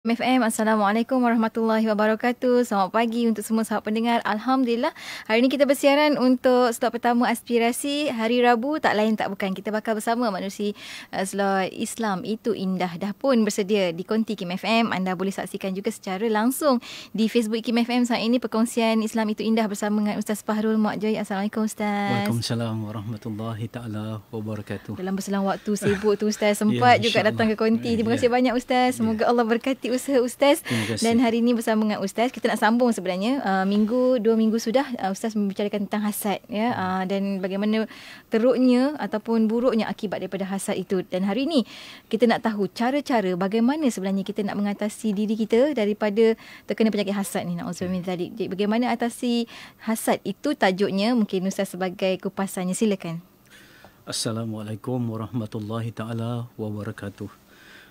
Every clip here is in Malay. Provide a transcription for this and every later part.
MFM Assalamualaikum warahmatullahi wabarakatuh. Selamat pagi untuk semua sahabat pendengar. Alhamdulillah. Hari ini kita bersiaran untuk slot pertama aspirasi hari Rabu. Tak lain tak bukan. Kita bakal bersama manusia eh, slot Islam. Itu indah. Dah pun bersedia di konti Kim FM. Anda boleh saksikan juga secara langsung di Facebook Kim FM. Saat ini perkongsian Islam itu indah bersama dengan Ustaz Fahrul Mu'ajai. Assalamualaikum Ustaz. Waalaikumsalam warahmatullahi ta'ala wabarakatuh. Dalam berselang waktu sibuk tu Ustaz. Sempat ya, juga datang ke konti. Terima ya, ya. kasih ya. banyak Ustaz. Ya. Semoga ya. Allah berkati sikit usaha Ustaz Dan hari ini bersama dengan Ustaz Kita nak sambung sebenarnya uh, Minggu, dua minggu sudah uh, Ustaz membicarakan tentang hasad ya, uh, Dan bagaimana teruknya Ataupun buruknya akibat daripada hasad itu Dan hari ini kita nak tahu cara-cara Bagaimana sebenarnya kita nak mengatasi diri kita Daripada terkena penyakit hasad ni Jadi bagaimana atasi hasad itu tajuknya Mungkin Ustaz sebagai kupasannya silakan Assalamualaikum warahmatullahi taala wabarakatuh.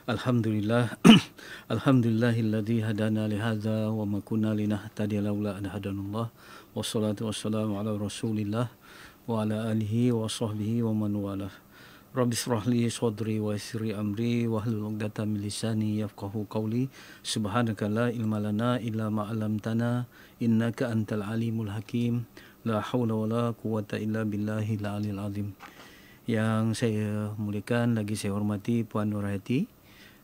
Alhamdulillah Alhamdulillahilladzi hadana li hadza wa ma kunna linahtadiya laula an hadanallah wassalatu wassalamu ala rasulillah wa ala alihi wa sahbihi wa man walah Rabbi israh li sadri wa yassirli amri wa hlul 'uqdatam min lisani yafqahu qawli subhanaka la ilma lana illa ma 'allamtana innaka antal alimul hakim la haula wala quwwata illa billahil 'aliyyil 'azim yang saya muliakan lagi saya hormati puan Nurhati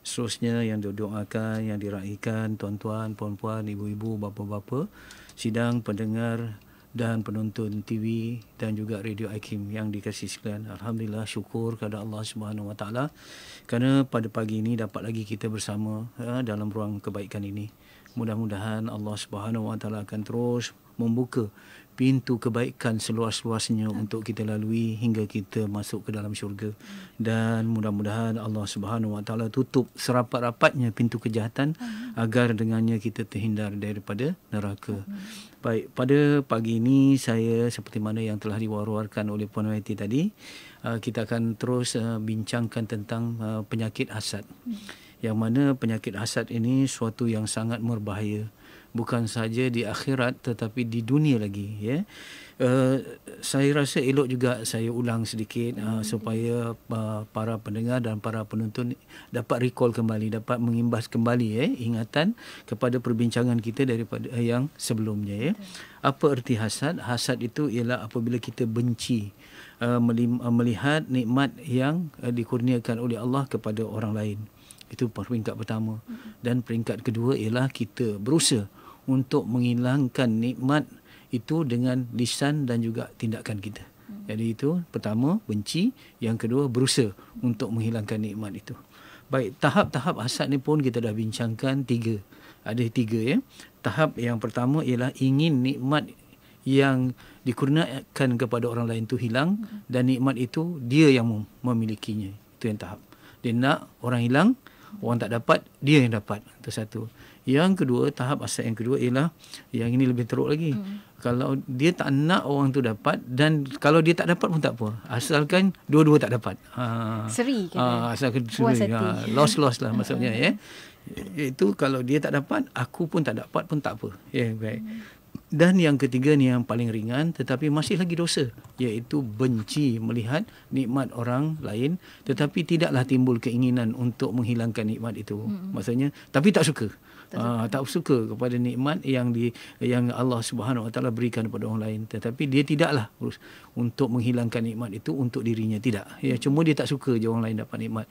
seterusnya yang didoakan, yang diraihkan tuan-tuan, puan-puan, ibu-ibu, bapa-bapa, sidang pendengar dan penonton TV dan juga radio Akim yang dikasih sekalian. Alhamdulillah syukur kepada Allah Subhanahu Wa Taala kerana pada pagi ini dapat lagi kita bersama eh, dalam ruang kebaikan ini. Mudah-mudahan Allah Subhanahu Wa Taala akan terus membuka pintu kebaikan seluas-luasnya okay. untuk kita lalui hingga kita masuk ke dalam syurga hmm. dan mudah-mudahan Allah Subhanahu Wa Taala tutup serapat-rapatnya pintu kejahatan hmm. agar dengannya kita terhindar daripada neraka. Hmm. Baik, pada pagi ini saya seperti mana yang telah diwar-warkan oleh Puan Wati tadi, uh, kita akan terus uh, bincangkan tentang uh, penyakit hasad. Hmm. Yang mana penyakit hasad ini suatu yang sangat berbahaya. Hmm bukan saja di akhirat tetapi di dunia lagi ya uh, saya rasa elok juga saya ulang sedikit uh, supaya uh, para pendengar dan para penonton dapat recall kembali dapat mengimbas kembali ya ingatan kepada perbincangan kita daripada uh, yang sebelumnya ya apa erti hasad hasad itu ialah apabila kita benci uh, melihat nikmat yang uh, dikurniakan oleh Allah kepada orang lain itu peringkat pertama hmm. dan peringkat kedua ialah kita berusaha untuk menghilangkan nikmat itu dengan lisan dan juga tindakan kita. Hmm. Jadi itu pertama benci, yang kedua berusaha untuk menghilangkan nikmat itu. Baik, tahap-tahap hasad ni pun kita dah bincangkan tiga. Ada tiga ya. Tahap yang pertama ialah ingin nikmat yang dikurniakan kepada orang lain itu hilang hmm. dan nikmat itu dia yang memilikinya. Itu yang tahap. Dia nak orang hilang, hmm. orang tak dapat, dia yang dapat. Itu satu. Yang kedua, tahap aset yang kedua ialah yang ini lebih teruk lagi. Hmm. Kalau dia tak nak orang tu dapat dan kalau dia tak dapat pun tak apa. Asalkan dua-dua tak dapat. Ha. Seri ke? Ha, asalkan seri. Ha. Loss-loss lah maksudnya. Hmm. ya. Itu kalau dia tak dapat, aku pun tak dapat pun tak apa. Ya, yeah, baik. Hmm. Dan yang ketiga ni yang paling ringan tetapi masih lagi dosa iaitu benci melihat nikmat orang lain tetapi tidaklah timbul keinginan untuk menghilangkan nikmat itu. Hmm. Maksudnya tapi tak suka. Uh, tak suka kepada nikmat yang di yang Allah Subhanahu Wa Taala berikan kepada orang lain tetapi dia tidaklah untuk menghilangkan nikmat itu untuk dirinya tidak ya cuma dia tak suka je orang lain dapat nikmat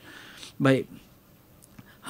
baik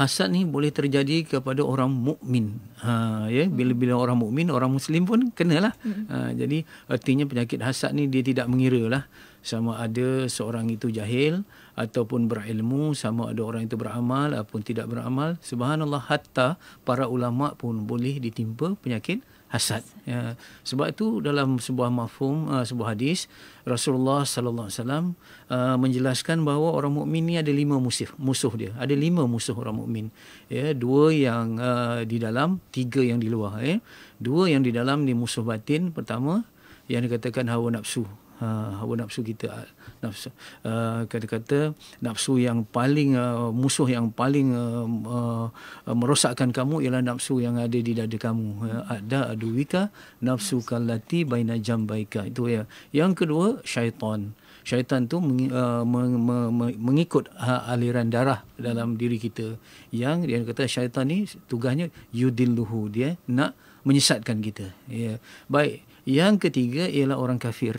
hasad ni boleh terjadi kepada orang mukmin ha ya bila-bila orang mukmin orang muslim pun kenalah hmm. ha jadi artinya penyakit hasad ni dia tidak mengira lah sama ada seorang itu jahil ataupun berilmu sama ada orang itu beramal ataupun tidak beramal subhanallah hatta para ulama pun boleh ditimpa penyakit hasad ya sebab itu dalam sebuah mafhum uh, sebuah hadis Rasulullah sallallahu uh, alaihi wasallam uh, menjelaskan bahawa orang mukmin ni ada lima musuh musuh dia ada lima musuh orang mukmin ya dua yang uh, di dalam tiga yang di luar ya dua yang di dalam ni musuh batin pertama yang dikatakan hawa nafsu uh, hawa nafsu kita ha, nafsu uh, kata-kata nafsu yang paling uh, musuh yang paling uh, uh, merosakkan kamu ialah nafsu yang ada di dada kamu ada uh, aduika nafsu kalati baina jambaika itu ya yang kedua syaitan syaitan tu meng, uh, meng, me, me, mengikut uh, aliran darah dalam diri kita yang dia kata syaitan ni tugasnya yudilluhu dia nak menyesatkan kita ya baik yang ketiga ialah orang kafir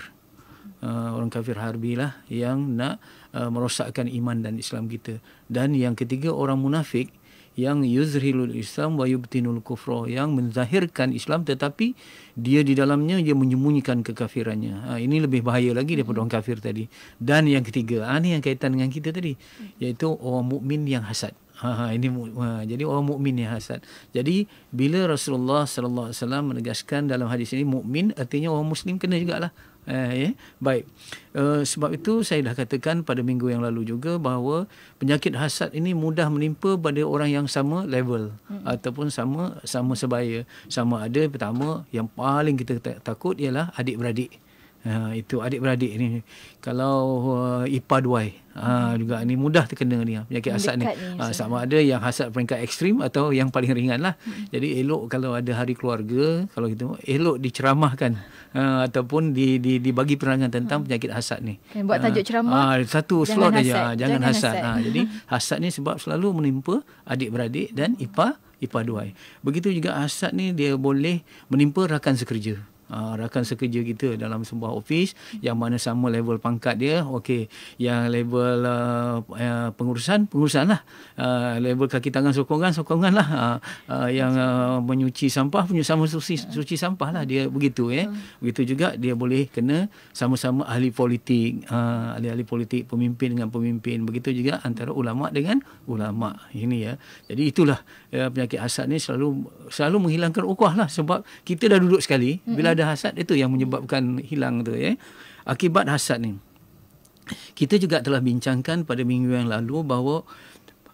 uh, orang kafir harbi lah yang nak uh, merosakkan iman dan Islam kita. Dan yang ketiga orang munafik yang yuzhilul Islam wa yubtinul kufra yang menzahirkan Islam tetapi dia di dalamnya dia menyembunyikan kekafirannya. Ha, ini lebih bahaya lagi daripada orang kafir tadi. Dan yang ketiga, ha, ini yang kaitan dengan kita tadi mm-hmm. iaitu orang mukmin yang hasad. Ha, ini ha, jadi orang mukmin yang hasad. Jadi bila Rasulullah sallallahu alaihi wasallam menegaskan dalam hadis ini mukmin artinya orang muslim kena jugalah Eh, eh? Baik. Uh, sebab itu saya dah katakan pada minggu yang lalu juga bahawa penyakit hasad ini mudah menimpa pada orang yang sama level hmm ataupun sama sama sebaya. Sama ada pertama yang paling kita takut ialah adik-beradik. Ha, itu adik-beradik ni. Kalau uh, ipar duai ha, hmm. juga ni mudah terkena ni penyakit hasad ni. ni ha, sama ada yang hasad peringkat ekstrim atau yang paling ringan lah. Hmm. Jadi elok kalau ada hari keluarga, kalau kita elok diceramahkan ha, ataupun di, di, dibagi penerangan tentang hmm. penyakit hasad ni. Okay, buat ha, tajuk ceramah. Ha, satu jangan slot aja jangan, jangan hasad. hasad. Ha, jadi hmm. hasad ni sebab selalu menimpa adik-beradik dan ipar ipaduai. Begitu juga hasad ni dia boleh menimpa rakan sekerja uh, rakan sekerja kita dalam sebuah ofis yang mana sama level pangkat dia okey yang level uh, pengurusan pengurusan lah uh, level kaki tangan sokongan sokongan lah uh, uh, yang uh, menyuci sampah punya sama suci, suci sampah lah dia begitu ya eh. Hmm. begitu juga dia boleh kena sama-sama ahli politik uh, ahli-ahli politik pemimpin dengan pemimpin begitu juga antara ulama dengan ulama ini ya jadi itulah uh, penyakit hasad ni selalu selalu menghilangkan ukhuwah lah sebab kita dah duduk sekali mm-hmm. bila ada hasad itu yang menyebabkan hilang tu ya. Akibat hasad ni. Kita juga telah bincangkan pada minggu yang lalu bahawa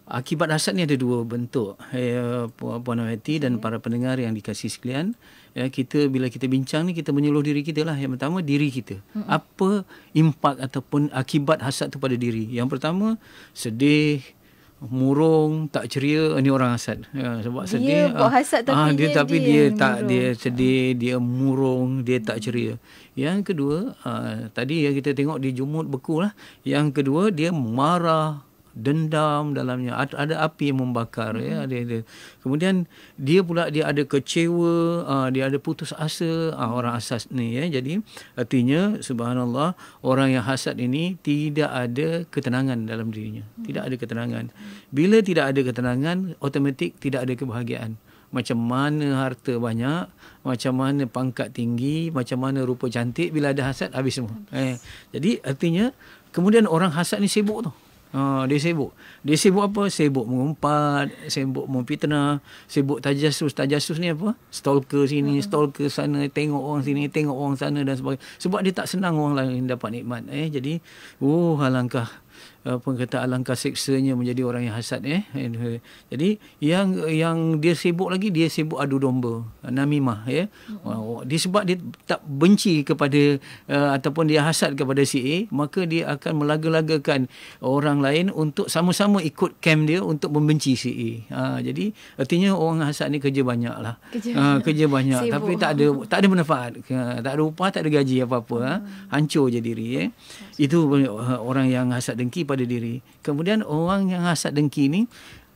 akibat hasad ni ada dua bentuk. Ya eh, puan Hati dan para pendengar yang dikasih sekalian, ya kita bila kita bincang ni kita menyeluruh diri kita lah. Yang pertama diri kita. Apa impak ataupun akibat hasad tu pada diri? Yang pertama sedih, murung tak ceria ni orang hasad ya, sebab dia sedih buat ah, hasad tapi ah, dia, dia tapi dia, dia tak murung. dia sedih dia murung dia tak ceria yang kedua ah, tadi ya kita tengok dia jumut bekulah yang kedua dia marah dendam dalamnya ada, ada api yang membakar hmm. ya ada mm-hmm. ada kemudian dia pula dia ada kecewa uh, dia ada putus asa uh, orang asas ni ya jadi artinya subhanallah orang yang hasad ini tidak ada ketenangan dalam dirinya hmm. tidak ada ketenangan bila tidak ada ketenangan automatik tidak ada kebahagiaan macam mana harta banyak macam mana pangkat tinggi macam mana rupa cantik bila ada hasad habis semua habis. eh jadi artinya kemudian orang hasad ni sibuk tu Ah, dia sibuk. Dia sibuk apa? Sibuk mengumpat, sibuk memfitnah, sibuk tajasus. Tajasus ni apa? Stalker sini, hmm. stalker sana, tengok orang sini, tengok orang sana dan sebagainya. Sebab dia tak senang orang lain dapat nikmat. Eh, jadi, oh, alangkah Eh, pun kata alangkah seksanya menjadi orang yang hasad eh? Eh, eh. Jadi yang yang dia sibuk lagi dia sibuk adu domba, namimah ya. Eh? Mm-hmm. Oh, dia tak benci kepada uh, ataupun dia hasad kepada si A, maka dia akan melaga-lagakan orang lain untuk sama-sama ikut kem dia untuk membenci si A. Ha, jadi artinya orang hasad ni kerja banyaklah, Kerja, ha, kerja banyak sibuk. tapi tak ada tak ada manfaat. Ha, tak ada upah, tak ada gaji apa-apa. hmm Ha. Mm. Hancur je diri eh. Itu orang yang hasad dengki pada diri. Kemudian orang yang hasad dengki ni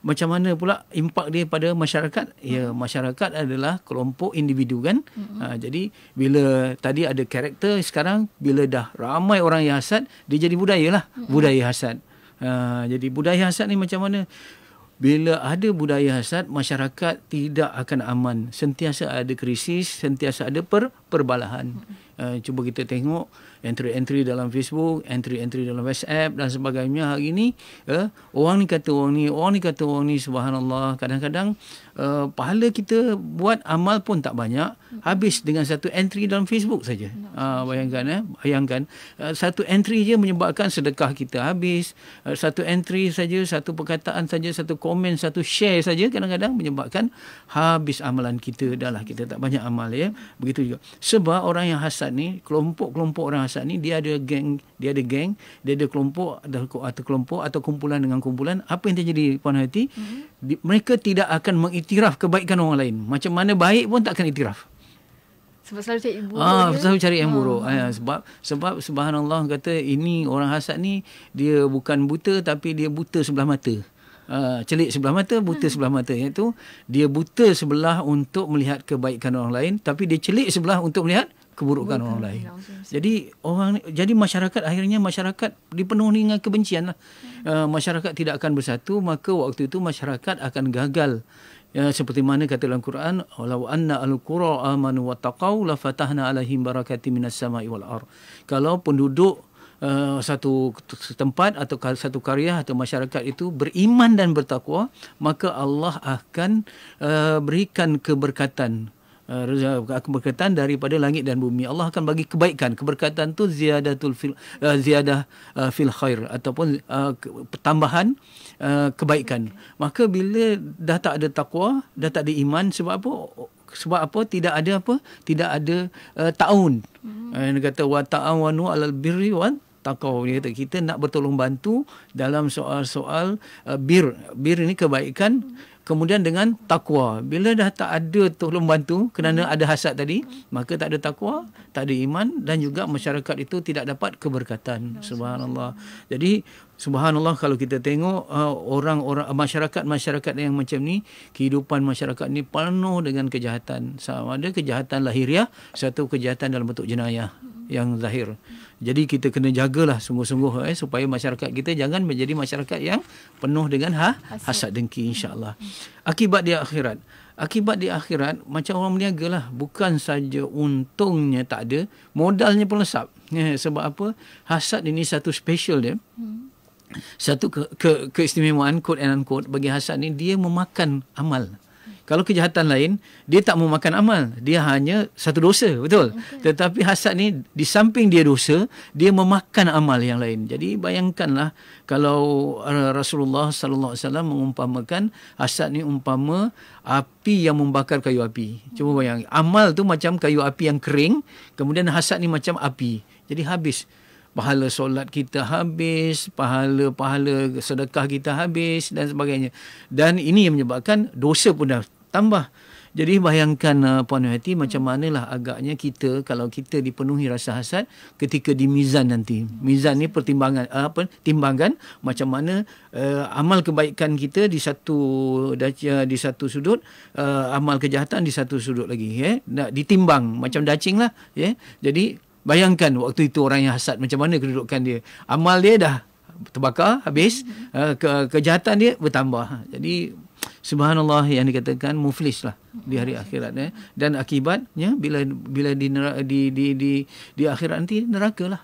macam mana pula impak dia pada masyarakat? Ya, hmm. Ya, masyarakat adalah kelompok individu kan. Hmm. Ha, jadi bila tadi ada karakter sekarang bila dah ramai orang yang hasad, dia jadi budayalah, hmm. budaya hasad. Ha, jadi budaya hasad ni macam mana? Bila ada budaya hasad, masyarakat tidak akan aman. Sentiasa ada krisis, sentiasa ada per perbalahan. Hmm. Eh, cuba kita tengok entry-entry dalam Facebook, entry-entry dalam WhatsApp dan sebagainya hari ini uh, eh, orang ni kata orang ni, orang ni kata orang ni subhanallah kadang-kadang uh, pahala kita buat amal pun tak banyak habis dengan satu entry dalam Facebook saja. Uh, bayangkan eh, bayangkan uh, satu entry je menyebabkan sedekah kita habis. Uh, satu entry saja, satu perkataan saja, satu komen, satu share saja kadang-kadang menyebabkan habis amalan kita dah lah kita tak banyak amal ya. Begitu juga. Sebab orang yang hasad hasad ni, kelompok-kelompok orang hasad ni, dia ada geng, dia ada geng, dia ada kelompok ada atau kelompok atau kumpulan dengan kumpulan. Apa yang terjadi puan hati? Mm-hmm. Di, mereka tidak akan mengiktiraf kebaikan orang lain. Macam mana baik pun tak akan iktiraf. Sebab selalu cari yang buruk. Ah, selalu cari yang buruk. Ah. Ah, sebab sebab subhanallah kata ini orang hasad ni dia bukan buta tapi dia buta sebelah mata. Uh, celik sebelah mata buta hmm. sebelah mata iaitu dia buta sebelah untuk melihat kebaikan orang lain tapi dia celik sebelah untuk melihat keburukan orang lain. Ya, Langsung, Jadi orang jadi masyarakat akhirnya masyarakat dipenuhi dengan kebencian lah. Hmm. Uh, masyarakat tidak akan bersatu maka waktu itu masyarakat akan gagal. Ya, seperti mana kata dalam Quran, walau anna al-qura amanu wa taqau la fatahna alaihim barakati minas sama'i wal ar. Kalau penduduk Uh, satu tempat atau satu karya atau masyarakat itu beriman dan bertakwa maka Allah akan uh, berikan keberkatan Eh, eh, berkaitan daripada langit dan bumi Allah akan bagi kebaikan keberkatan tu ziyadatul uh, eh, ziyadah uh, fil khair ataupun uh, ke- uh, kebaikan maka bila dah tak ada takwa dah tak ada iman sebab apa sebab apa tidak ada apa tidak ada uh, taun hmm. dia kata wa ta'awanu alal birri wa takau dia kata kita nak bertolong bantu dalam soal-soal uh, bir bir ini kebaikan kemudian dengan takwa bila dah tak ada tolong bantu kerana hmm. ada hasad tadi maka tak ada takwa tak ada iman dan juga masyarakat itu tidak dapat keberkatan ya, subhanallah jadi subhanallah kalau kita tengok uh, orang-orang masyarakat-masyarakat yang macam ni kehidupan masyarakat ni penuh dengan kejahatan sama ada kejahatan lahiriah satu kejahatan dalam bentuk jenayah yang zahir. Jadi kita kena jagalah sungguh-sungguh eh supaya masyarakat kita jangan menjadi masyarakat yang penuh dengan ha, hasad dengki insya-Allah. Akibat di akhirat. Akibat di akhirat macam orang berniagalah bukan saja untungnya tak ada, modalnya pun lesap. Eh, sebab apa? Hasad ini satu special dia. Hmm. Satu ke, ke keistimewaan quote and unquote bagi hasad ni dia memakan amal kalau kejahatan lain dia tak memakan amal dia hanya satu dosa betul okay. tetapi hasad ni di samping dia dosa dia memakan amal yang lain jadi bayangkanlah kalau eh, Rasulullah sallallahu alaihi wasallam mengumpamakan hasad ni umpama api yang membakar kayu api cuma bayangkan amal tu macam kayu api yang kering kemudian hasad ni macam api jadi habis pahala solat kita habis, pahala-pahala sedekah kita habis dan sebagainya. Dan ini yang menyebabkan dosa pun dah tambah. Jadi bayangkan uh, Puan Hati macam manalah agaknya kita kalau kita dipenuhi rasa hasad ketika di mizan nanti. Mizan ni pertimbangan uh, apa timbangan macam mana uh, amal kebaikan kita di satu daci, uh, di satu sudut, uh, amal kejahatan di satu sudut lagi ya. Eh? Nak ditimbang macam dacing lah ya. Yeah? Jadi Bayangkan waktu itu orang yang hasad macam mana kedudukan dia. Amal dia dah terbakar habis. Mm-hmm. Eh, ke, kejahatan dia bertambah. Jadi subhanallah yang dikatakan muflis lah di hari akhirat. Eh. Dan akibatnya bila bila di, di, di, di, di akhirat nanti neraka lah.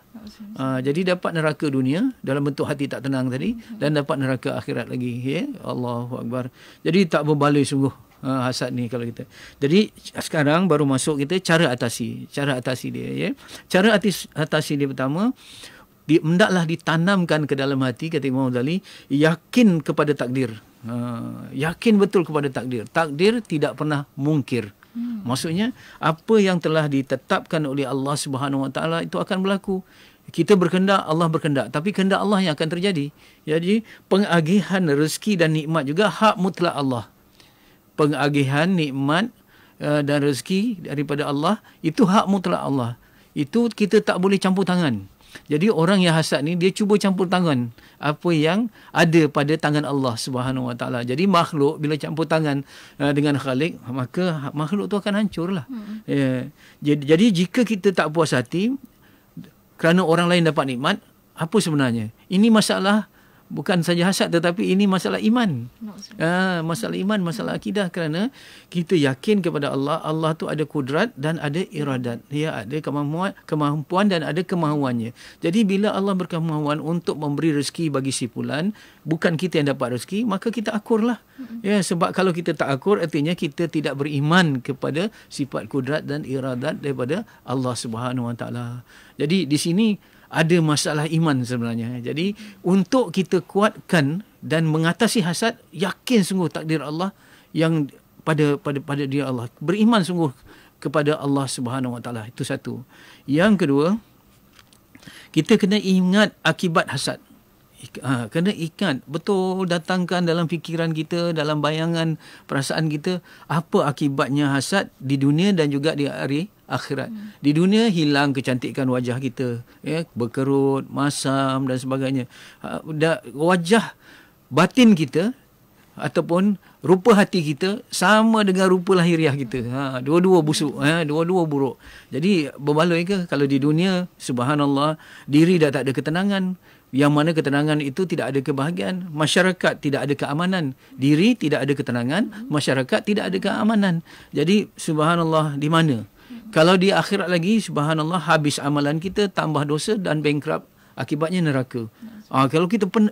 Ah, jadi dapat neraka dunia dalam bentuk hati tak tenang tadi. Mm-hmm. Dan dapat neraka akhirat lagi. Ya? Allahu Akbar. Jadi tak berbaloi sungguh uh, hasad ni kalau kita. Jadi sekarang baru masuk kita cara atasi, cara atasi dia ya. Cara atis, atasi dia pertama di, mendaklah ditanamkan ke dalam hati kata Imam Ghazali yakin kepada takdir. Uh, yakin betul kepada takdir. Takdir tidak pernah mungkir. Hmm. Maksudnya apa yang telah ditetapkan oleh Allah Subhanahu Wa Taala itu akan berlaku. Kita berkendak, Allah berkendak. Tapi kendak Allah yang akan terjadi. Jadi, pengagihan rezeki dan nikmat juga hak mutlak Allah pengagihan nikmat uh, dan rezeki daripada Allah itu hak mutlak Allah itu kita tak boleh campur tangan jadi orang yang hasad ni dia cuba campur tangan apa yang ada pada tangan Allah Subhanahu Wa Taala. Jadi makhluk bila campur tangan eh, dengan khalik maka makhluk tu akan hancurlah. Hmm. Yeah. Jadi, jadi jika kita tak puas hati kerana orang lain dapat nikmat apa sebenarnya? Ini masalah bukan saja hasad tetapi ini masalah iman. Ha, masalah iman, masalah akidah kerana kita yakin kepada Allah, Allah tu ada kudrat dan ada iradat. Dia ada kemahuan, kemampuan dan ada kemahuannya. Jadi bila Allah berkemahuan untuk memberi rezeki bagi si pulan, bukan kita yang dapat rezeki, maka kita akurlah. Ya, sebab kalau kita tak akur artinya kita tidak beriman kepada sifat kudrat dan iradat daripada Allah Subhanahu Wa Taala. Jadi di sini ada masalah iman sebenarnya. Jadi untuk kita kuatkan dan mengatasi hasad, yakin sungguh takdir Allah yang pada pada pada dia Allah. Beriman sungguh kepada Allah Subhanahu Wa Taala. Itu satu. Yang kedua, kita kena ingat akibat hasad. Ha, kena ikat betul datangkan dalam fikiran kita dalam bayangan perasaan kita apa akibatnya hasad di dunia dan juga di akhirat. Hmm. Di dunia hilang kecantikan wajah kita, ya, berkerut, masam dan sebagainya. Ha, wajah batin kita ataupun rupa hati kita sama dengan rupa lahiriah kita. Ha, dua-dua busuk, ha, dua-dua buruk. Jadi berbaloi ke kalau di dunia subhanallah diri dah tak ada ketenangan. Yang mana ketenangan itu tidak ada kebahagiaan. Masyarakat tidak ada keamanan. Diri tidak ada ketenangan. Masyarakat tidak ada keamanan. Jadi subhanallah di mana? Kalau di akhirat lagi, subhanallah, habis amalan kita, tambah dosa dan bankrupt. Akibatnya neraka. Ha, kalau kita pen,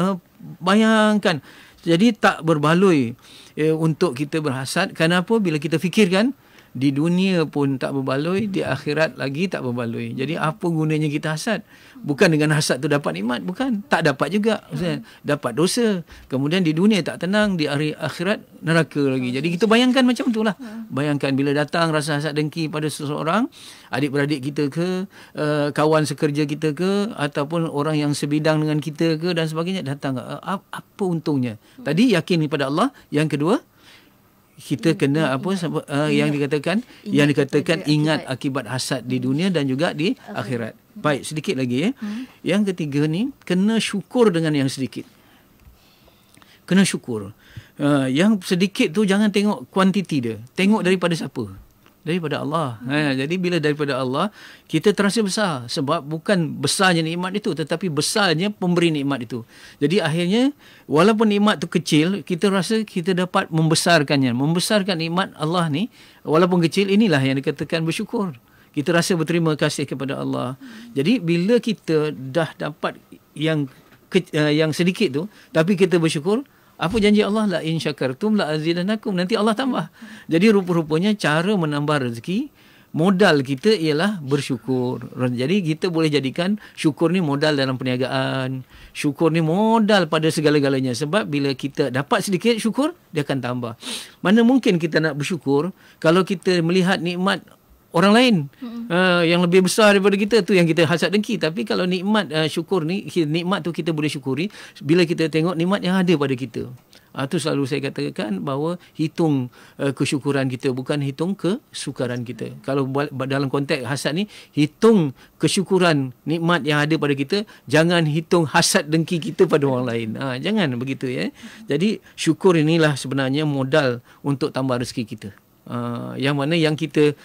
uh, bayangkan, jadi tak berbaloi eh, untuk kita berhasad. Kenapa? Bila kita fikirkan, di dunia pun tak berbaloi, di akhirat lagi tak berbaloi. Jadi apa gunanya kita hasad? Bukan dengan hasad tu dapat nikmat, bukan. Tak dapat juga. Maksudnya, dapat dosa. Kemudian di dunia tak tenang, di akhirat neraka lagi. Jadi kita bayangkan macam tu lah. Bayangkan bila datang rasa hasad dengki pada seseorang, adik-beradik kita ke, eh, kawan sekerja kita ke, ataupun orang yang sebidang dengan kita ke dan sebagainya, datang. Ah, apa untungnya? Tadi yakin kepada Allah. Yang kedua, kita kena apa uh, yang dikatakan ingat yang dikatakan ingat akibat. akibat hasad di dunia dan juga di okay. akhirat. Baik, sedikit lagi ya. Hmm. Yang ketiga ni kena syukur dengan yang sedikit. Kena syukur. Uh, yang sedikit tu jangan tengok kuantiti dia, tengok daripada siapa daripada Allah. Hmm. Ha, jadi bila daripada Allah, kita terasa besar sebab bukan besarnya nikmat itu tetapi besarnya pemberi nikmat itu. Jadi akhirnya walaupun nikmat itu kecil, kita rasa kita dapat membesarkannya. Membesarkan nikmat Allah ni walaupun kecil inilah yang dikatakan bersyukur. Kita rasa berterima kasih kepada Allah. Hmm. Jadi bila kita dah dapat yang ke, uh, yang sedikit tu tapi kita bersyukur, apa janji Allah la in syakartum la azidannakum. Nanti Allah tambah. Jadi rupa-rupanya cara menambah rezeki modal kita ialah bersyukur. Jadi kita boleh jadikan syukur ni modal dalam perniagaan. Syukur ni modal pada segala-galanya. Sebab bila kita dapat sedikit syukur, dia akan tambah. Mana mungkin kita nak bersyukur kalau kita melihat nikmat orang lain mm-hmm. uh, yang lebih besar daripada kita tu yang kita hasad dengki tapi kalau nikmat uh, syukur ni nikmat tu kita boleh syukuri bila kita tengok nikmat yang ada pada kita itu ah, uh, selalu saya katakan bahawa hitung uh, kesyukuran kita bukan hitung kesukaran kita. Kalau dalam konteks hasad ni, hitung kesyukuran nikmat yang ada pada kita, jangan hitung hasad dengki kita pada orang lain. Uh, jangan begitu ya. Jadi syukur inilah sebenarnya modal untuk tambah rezeki kita. Uh, yang mana yang kita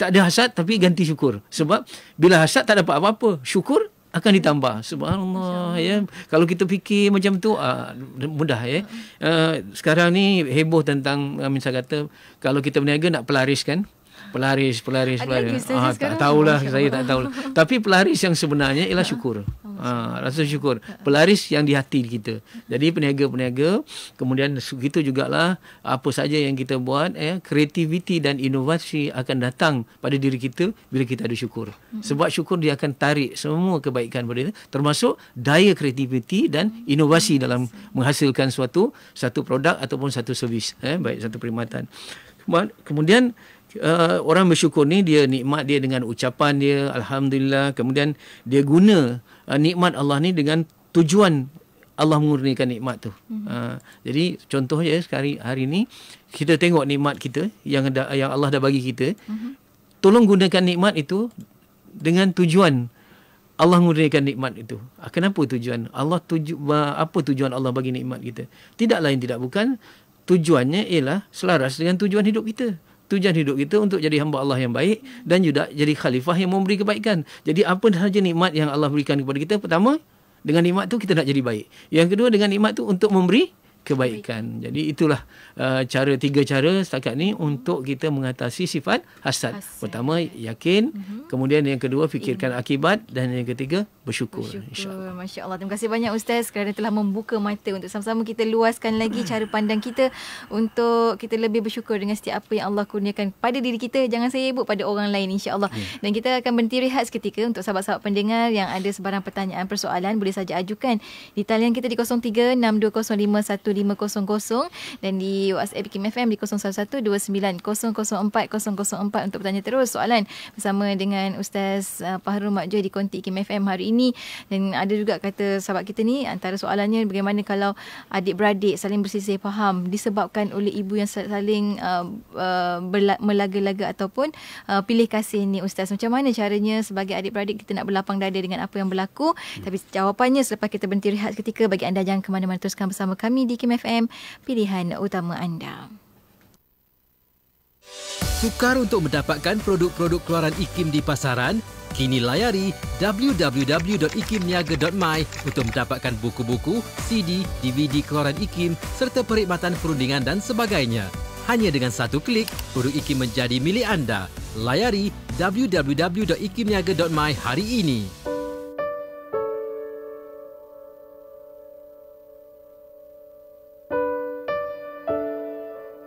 tak ada hasad tapi ganti syukur sebab bila hasad tak dapat apa-apa syukur akan ditambah subhanallah ya kalau kita fikir macam tu uh, mudah ya uh, sekarang ni heboh tentang uh, ah, misal kata kalau kita berniaga nak pelariskan pelaris pelaris pelaris Adik, ah, tak tahulah saya tak tahu tapi pelaris yang sebenarnya ialah ya. oh, syukur ah, rasa syukur pelaris yang di hati kita jadi peniaga-peniaga kemudian begitu jugalah apa saja yang kita buat eh kreativiti dan inovasi akan datang pada diri kita bila kita ada syukur sebab syukur dia akan tarik semua kebaikan pada kita termasuk daya kreativiti dan inovasi dalam menghasilkan suatu satu produk ataupun satu servis eh baik satu perkhidmatan kemudian Uh, orang bersyukur ni dia nikmat dia dengan ucapan dia alhamdulillah kemudian dia guna uh, nikmat Allah ni dengan tujuan Allah mengurnikan nikmat tu. Mm-hmm. Uh, jadi contohnya sekali hari ni kita tengok nikmat kita yang da, yang Allah dah bagi kita. Mm-hmm. Tolong gunakan nikmat itu dengan tujuan Allah mengurnikan nikmat itu. Uh, kenapa tujuan? Allah tuju uh, apa tujuan Allah bagi nikmat kita? Tidak lain tidak bukan tujuannya ialah selaras dengan tujuan hidup kita tujuan hidup kita untuk jadi hamba Allah yang baik dan juga jadi khalifah yang memberi kebaikan. Jadi apa sahaja nikmat yang Allah berikan kepada kita, pertama, dengan nikmat tu kita nak jadi baik. Yang kedua, dengan nikmat tu untuk memberi kebaikan. Baik. Jadi itulah uh, cara tiga cara setakat ni hmm untuk kita mengatasi sifat hasad. hasad. Pertama yakin, hmm kemudian yang kedua fikirkan Ilmu. akibat dan yang ketiga bersyukur, bersyukur. insya-Allah. Masya-Allah. Terima kasih banyak ustaz kerana telah membuka mata untuk sama-sama kita luaskan lagi cara pandang kita untuk kita lebih bersyukur dengan setiap apa yang Allah kurniakan pada diri kita jangan saya sibuk pada orang lain insya-Allah. Yeah. Dan kita akan berhenti rehat seketika untuk sahabat-sahabat pendengar yang ada sebarang pertanyaan persoalan boleh saja ajukan di talian kita di 0362051 0377225656 dan di WhatsApp Kim FM di 0112904004 untuk bertanya terus soalan bersama dengan Ustaz uh, Fahrul Makjoh di Konti Kim FM hari ini dan ada juga kata sahabat kita ni antara soalannya bagaimana kalau adik-beradik saling bersisih faham disebabkan oleh ibu yang saling uh, uh, melaga-laga ataupun uh, pilih kasih ni Ustaz macam mana caranya sebagai adik-beradik kita nak berlapang dada dengan apa yang berlaku hmm. tapi jawapannya selepas kita berhenti rehat ketika bagi anda jangan ke mana-mana teruskan bersama kami di Hakim FM, pilihan utama anda. Sukar untuk mendapatkan produk-produk keluaran IKIM di pasaran? Kini layari www.ikimniaga.my untuk mendapatkan buku-buku, CD, DVD keluaran IKIM serta perkhidmatan perundingan dan sebagainya. Hanya dengan satu klik, produk IKIM menjadi milik anda. Layari www.ikimniaga.my hari ini.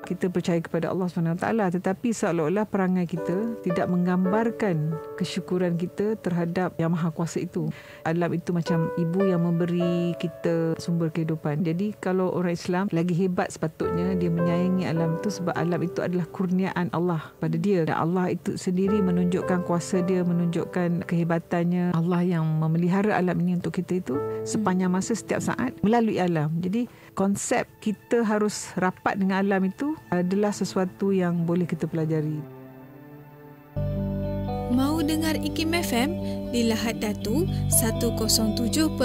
kita percaya kepada Allah SWT tetapi seolah-olah perangai kita tidak menggambarkan kesyukuran kita terhadap Yang Maha Kuasa itu. Alam itu macam ibu yang memberi kita sumber kehidupan. Jadi kalau orang Islam lagi hebat sepatutnya dia menyayangi alam itu sebab alam itu adalah kurniaan Allah pada dia. Dan Allah itu sendiri menunjukkan kuasa dia, menunjukkan kehebatannya. Allah yang memelihara alam ini untuk kita itu sepanjang masa setiap saat melalui alam. Jadi konsep kita harus rapat dengan alam itu adalah sesuatu yang boleh kita pelajari. Mau dengar IKIM FM di Lahat Datu 107.3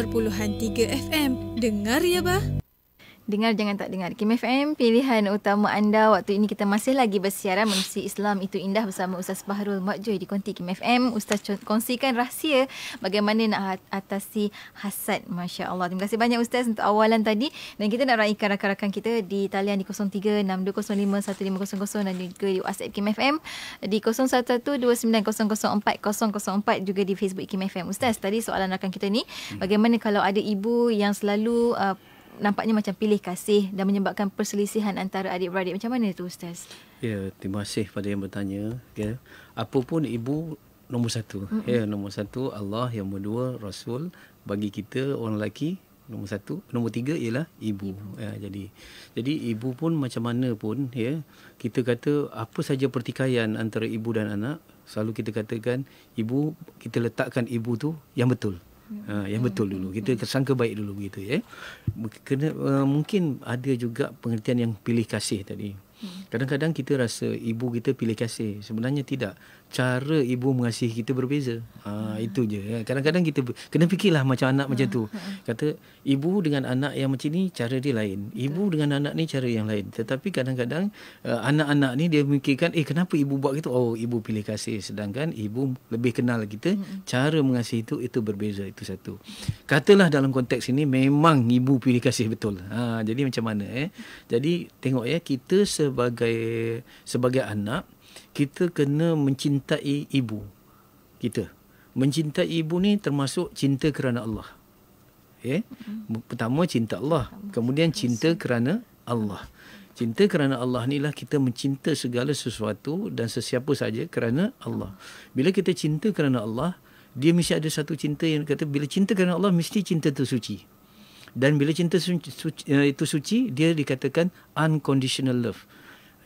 FM. Dengar ya bah. Dengar jangan tak dengar. Kim FM, pilihan utama anda waktu ini kita masih lagi bersiaran mengenai Islam itu indah bersama Ustaz baharul Majoy di Konti Kim FM. Ustaz kongsikan rahsia bagaimana nak ha- atasi hasad. Masya Allah. Terima kasih banyak Ustaz untuk awalan tadi. Dan kita nak raikan rakan-rakan kita di talian di 0362051500 dan juga di WhatsApp Kim FM di 0112900404 juga di Facebook Kim FM. Ustaz, tadi soalan rakan kita ni, hmm. bagaimana kalau ada ibu yang selalu uh, nampaknya macam pilih kasih dan menyebabkan perselisihan antara adik-beradik. Macam mana tu Ustaz? Ya, terima kasih pada yang bertanya. Ya. Apa pun ibu nombor satu. Mm-hmm. Ya, nombor satu Allah, yang berdua Rasul. Bagi kita orang lelaki, nombor satu. Nombor tiga ialah ibu. ibu. Ya, jadi jadi ibu pun macam mana pun, ya, kita kata apa saja pertikaian antara ibu dan anak, selalu kita katakan ibu kita letakkan ibu tu yang betul Ha, yang betul dulu. Kita sangka baik dulu begitu ya. Kena, uh, mungkin ada juga pengertian yang pilih kasih tadi. Hmm. Kadang-kadang kita rasa ibu kita pilih kasih. Sebenarnya tidak cara ibu mengasihi kita berbeza. Ha, hmm. itu je. Eh, kadang-kadang kita kena fikirlah macam anak hmm. macam tu. Mm-hmm. Kata ibu dengan anak yang macam ni cara dia lain. Ibu hmm. dengan anak ni cara yang lain. Tetapi kadang-kadang uh, anak-anak ni dia memikirkan eh kenapa ibu buat gitu? Oh, ibu pilih kasih sedangkan ibu lebih kenal kita. Hmm. Cara mengasihi itu itu berbeza itu satu. Katalah dalam konteks ini memang ibu pilih kasih betul. Ha, jadi macam mana eh? Jadi tengok ya kita sebagai sebagai anak kita kena mencintai ibu kita mencintai ibu ni termasuk cinta kerana Allah ya okay? Mm-hmm. pertama cinta Allah kemudian cinta kerana Allah cinta kerana Allah ni lah kita mencinta segala sesuatu dan sesiapa saja kerana Allah bila kita cinta kerana Allah dia mesti ada satu cinta yang kata bila cinta kerana Allah mesti cinta itu suci dan bila cinta suci, eh, itu suci dia dikatakan unconditional love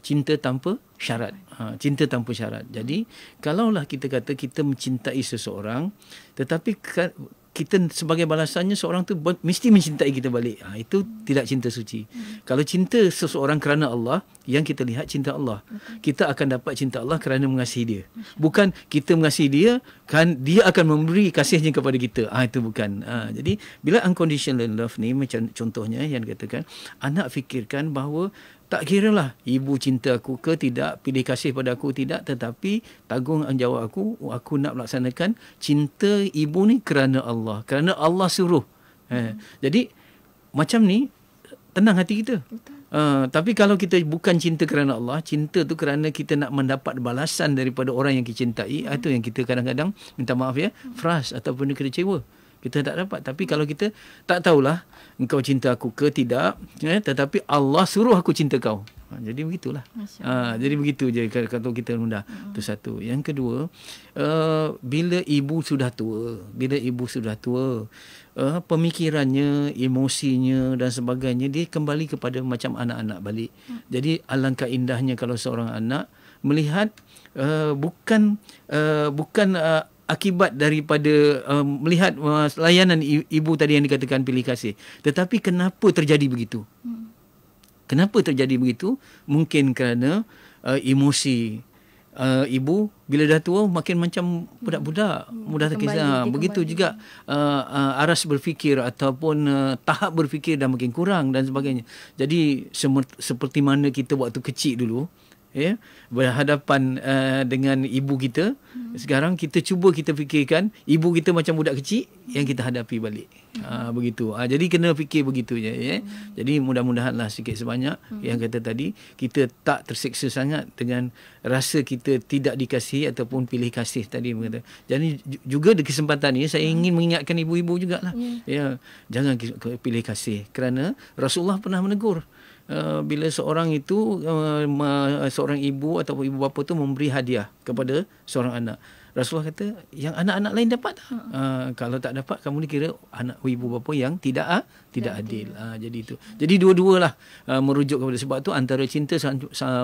cinta tanpa syarat. Ha, cinta tanpa syarat. Jadi, kalaulah kita kata kita mencintai seseorang, tetapi kita sebagai balasannya seorang tu mesti mencintai kita balik. Ha, itu tidak cinta suci. Hmm. Kalau cinta seseorang kerana Allah, yang kita lihat cinta Allah. Kita akan dapat cinta Allah kerana mengasihi dia. Bukan kita mengasihi dia, kan dia akan memberi kasihnya kepada kita. ha, itu bukan. Ha, jadi bila unconditional love ni macam contohnya yang dikatakan anak fikirkan bahawa tak kira lah ibu cinta aku ke tidak, pilih kasih pada aku tidak, tetapi tanggung jawab aku, aku nak melaksanakan cinta ibu ni kerana Allah. Kerana Allah suruh. Eh, hmm. Jadi, macam ni, tenang hati kita. Uh, tapi kalau kita bukan cinta kerana Allah, cinta tu kerana kita nak mendapat balasan daripada orang yang kita cintai, hmm. itu yang kita kadang-kadang, minta maaf ya, hmm. frust ataupun kita cewa. Hmm kita tak dapat tapi kalau kita tak tahulah engkau cinta aku ke tidak eh, tetapi Allah suruh aku cinta kau ha, jadi begitulah ha, jadi begitu je kata kita muda hmm. itu hmm. satu yang kedua uh, bila ibu sudah tua bila ibu sudah tua uh, pemikirannya emosinya dan sebagainya dia kembali kepada macam anak-anak balik hmm. jadi alangkah indahnya kalau seorang anak melihat uh, bukan uh, bukan uh, akibat daripada uh, melihat uh, layanan ibu tadi yang dikatakan pilih kasih. Tetapi kenapa terjadi begitu? Hmm. Kenapa terjadi begitu? Mungkin kerana uh, emosi uh, ibu bila dah tua makin macam budak-budak, hmm. hmm. mudah terkesan. Begitu juga uh, uh, aras berfikir ataupun uh, tahap berfikir dah makin kurang dan sebagainya. Jadi semer- seperti mana kita waktu kecil dulu, hmm ya berhadapan uh, dengan ibu kita hmm. sekarang kita cuba kita fikirkan ibu kita macam budak kecil yang kita hadapi balik hmm. uh, begitu uh, jadi kena fikir begitu je ya hmm. jadi mudah-mudahanlah sikit sebanyak hmm. yang kata tadi kita tak terseksa sangat dengan rasa kita tidak dikasih ataupun pilih kasih tadi kata jadi juga di kesempatan ini ya, saya hmm. ingin mengingatkan ibu-ibu jugalah hmm. ya jangan pilih kasih kerana Rasulullah pernah menegur Eh, bila seorang itu uh, seorang ibu ataupun ibu bapa tu memberi hadiah kepada seorang anak. Rasulullah kata yang anak-anak lain dapat uh, kalau tak dapat kamu dikira anak ibu bapa yang tidak uh, tidak Dan adil. Uh, jadi itu. Jadi dua-dualah uh, merujuk kepada sebab tu antara cinta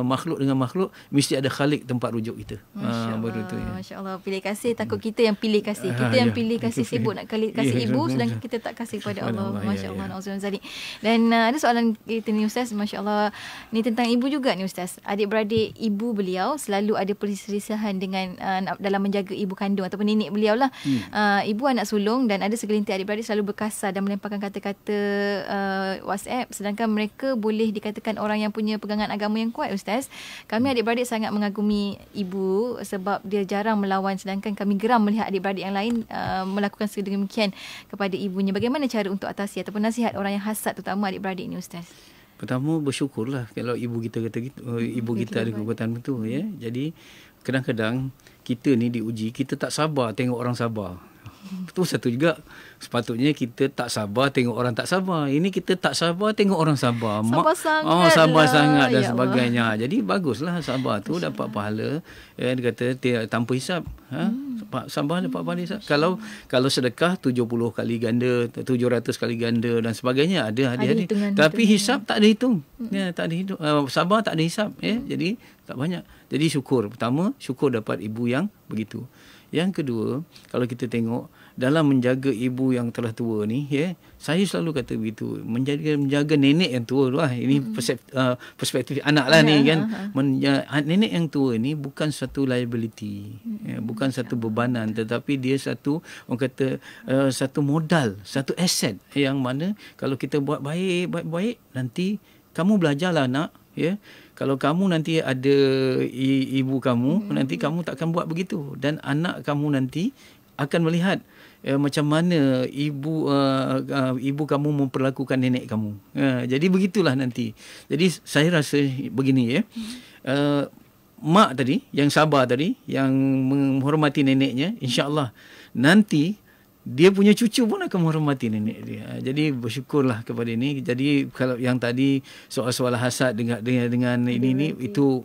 makhluk dengan makhluk mesti ada khalik tempat rujuk kita. Ah uh, ya. allah Pilih kasih takut kita yang pilih kasih. Kita uh, yang ya. pilih kasih itu sibuk fi- nak kasih ya, ya ibu ya, ya. sedangkan kita tak kasih kepada Allah. Masya-Allah. Nauzubillah. Dan ada soalan kita ni ustaz, masya-Allah. Ni tentang ibu juga ni ustaz. Adik-beradik ibu beliau selalu ada perselisihan dengan dalam menjaga menjaga ibu kandung ataupun nenek beliau lah. Hmm. Uh, ibu anak sulung dan ada segelintir adik-beradik selalu berkasar dan melemparkan kata-kata uh, WhatsApp sedangkan mereka boleh dikatakan orang yang punya pegangan agama yang kuat Ustaz. Kami hmm. adik-beradik sangat mengagumi ibu sebab dia jarang melawan sedangkan kami geram melihat adik-beradik yang lain uh, melakukan sedemikian kepada ibunya. Bagaimana cara untuk atasi ataupun nasihat orang yang hasad terutama adik-beradik ni Ustaz? Pertama bersyukurlah kalau ibu kita kata gitu, oh, hmm, ibu kita ada kekuatan betul ya. Hmm. Jadi kadang-kadang kita ni diuji kita tak sabar tengok orang sabar itu satu juga. Sepatutnya kita tak sabar tengok orang tak sabar. Ini kita tak sabar tengok orang sabar. Sabar Ma- sangat. Oh, sabar lah. sangat dan ya sebagainya. Allah. Jadi baguslah sabar tu Masya dapat pahala. Ya dia kata tanpa hisap. Ha? Hmm. Sabar dapat pahala. Hisap. Kalau kalau sedekah 70 kali ganda, 700 kali ganda dan sebagainya ada hadiah Tapi hisap tak ada hitung. Hmm. Ya, tak ada hitung. Uh, sabar tak ada hisap, ya. Hmm. Jadi tak banyak. Jadi syukur pertama, syukur dapat ibu yang begitu. Yang kedua, kalau kita tengok dalam menjaga ibu yang telah tua ni, ya, saya selalu kata begitu, menjaga menjaga nenek yang tua lah. Ini hmm. persep, uh, perspektif anak lah ah, kan. ah, ah. ya, ni kan. Ya, ha, menjaga, nenek yang tua ni bukan satu liability, hmm. ya, bukan satu bebanan, tetapi dia satu orang kata uh, satu modal, satu aset yang mana kalau kita buat baik-baik nanti kamu belajarlah nak ya kalau kamu nanti ada i- ibu kamu hmm nanti kamu tak akan buat begitu dan anak kamu nanti akan melihat Ya, macam mana ibu uh, uh, ibu kamu memperlakukan nenek kamu. Uh, jadi begitulah nanti. Jadi saya rasa begini ya. Uh, mak tadi yang sabar tadi yang menghormati neneknya insya-Allah nanti dia punya cucu pun akan menghormati nenek dia. Jadi bersyukurlah kepada ini. Jadi kalau yang tadi soal-soal hasad dengan dengan, dengan ini ini itu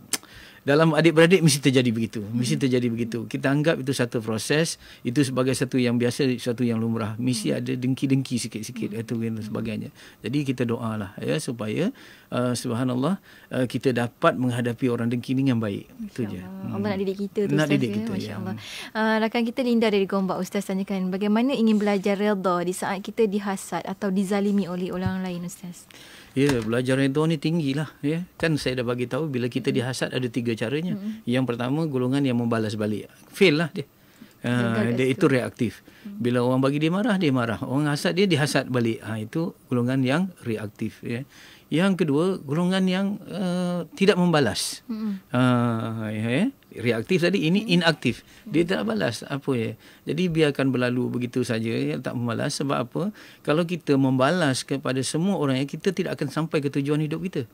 dalam adik-beradik mesti terjadi begitu mesti terjadi begitu kita anggap itu satu proses itu sebagai satu yang biasa satu yang lumrah mesti ada dengki-dengki sikit-sikit hmm. itu dan sebagainya jadi kita doalah ya supaya uh, subhanallah uh, kita dapat menghadapi orang dengki ini dengan baik itu je Allah hmm. nak didik kita tu nak ustaz didik ya, kita, ya. masyaallah uh, rakan kita Linda dari Gombak ustaz tanyakan bagaimana ingin belajar redha di saat kita dihasad atau dizalimi oleh orang lain ustaz Ya, belajar itu ni tinggilah, ya. Kan saya dah bagi tahu bila kita dihasad ada tiga caranya. Mm-hmm. Yang pertama golongan yang membalas balik. Fail lah dia. Ah, dia itu reaktif. Bila orang bagi dia marah, dia marah. Orang hasad dia dihasad balik. Ha, itu golongan yang reaktif. Ya. Yang kedua, golongan yang uh, tidak membalas. Uh, ya, reaktif tadi, ini inaktif. Dia tak balas. apa ya. Jadi biarkan berlalu begitu saja, ya, tak membalas. Sebab apa? Kalau kita membalas kepada semua orang, ya, kita tidak akan sampai ke tujuan hidup kita.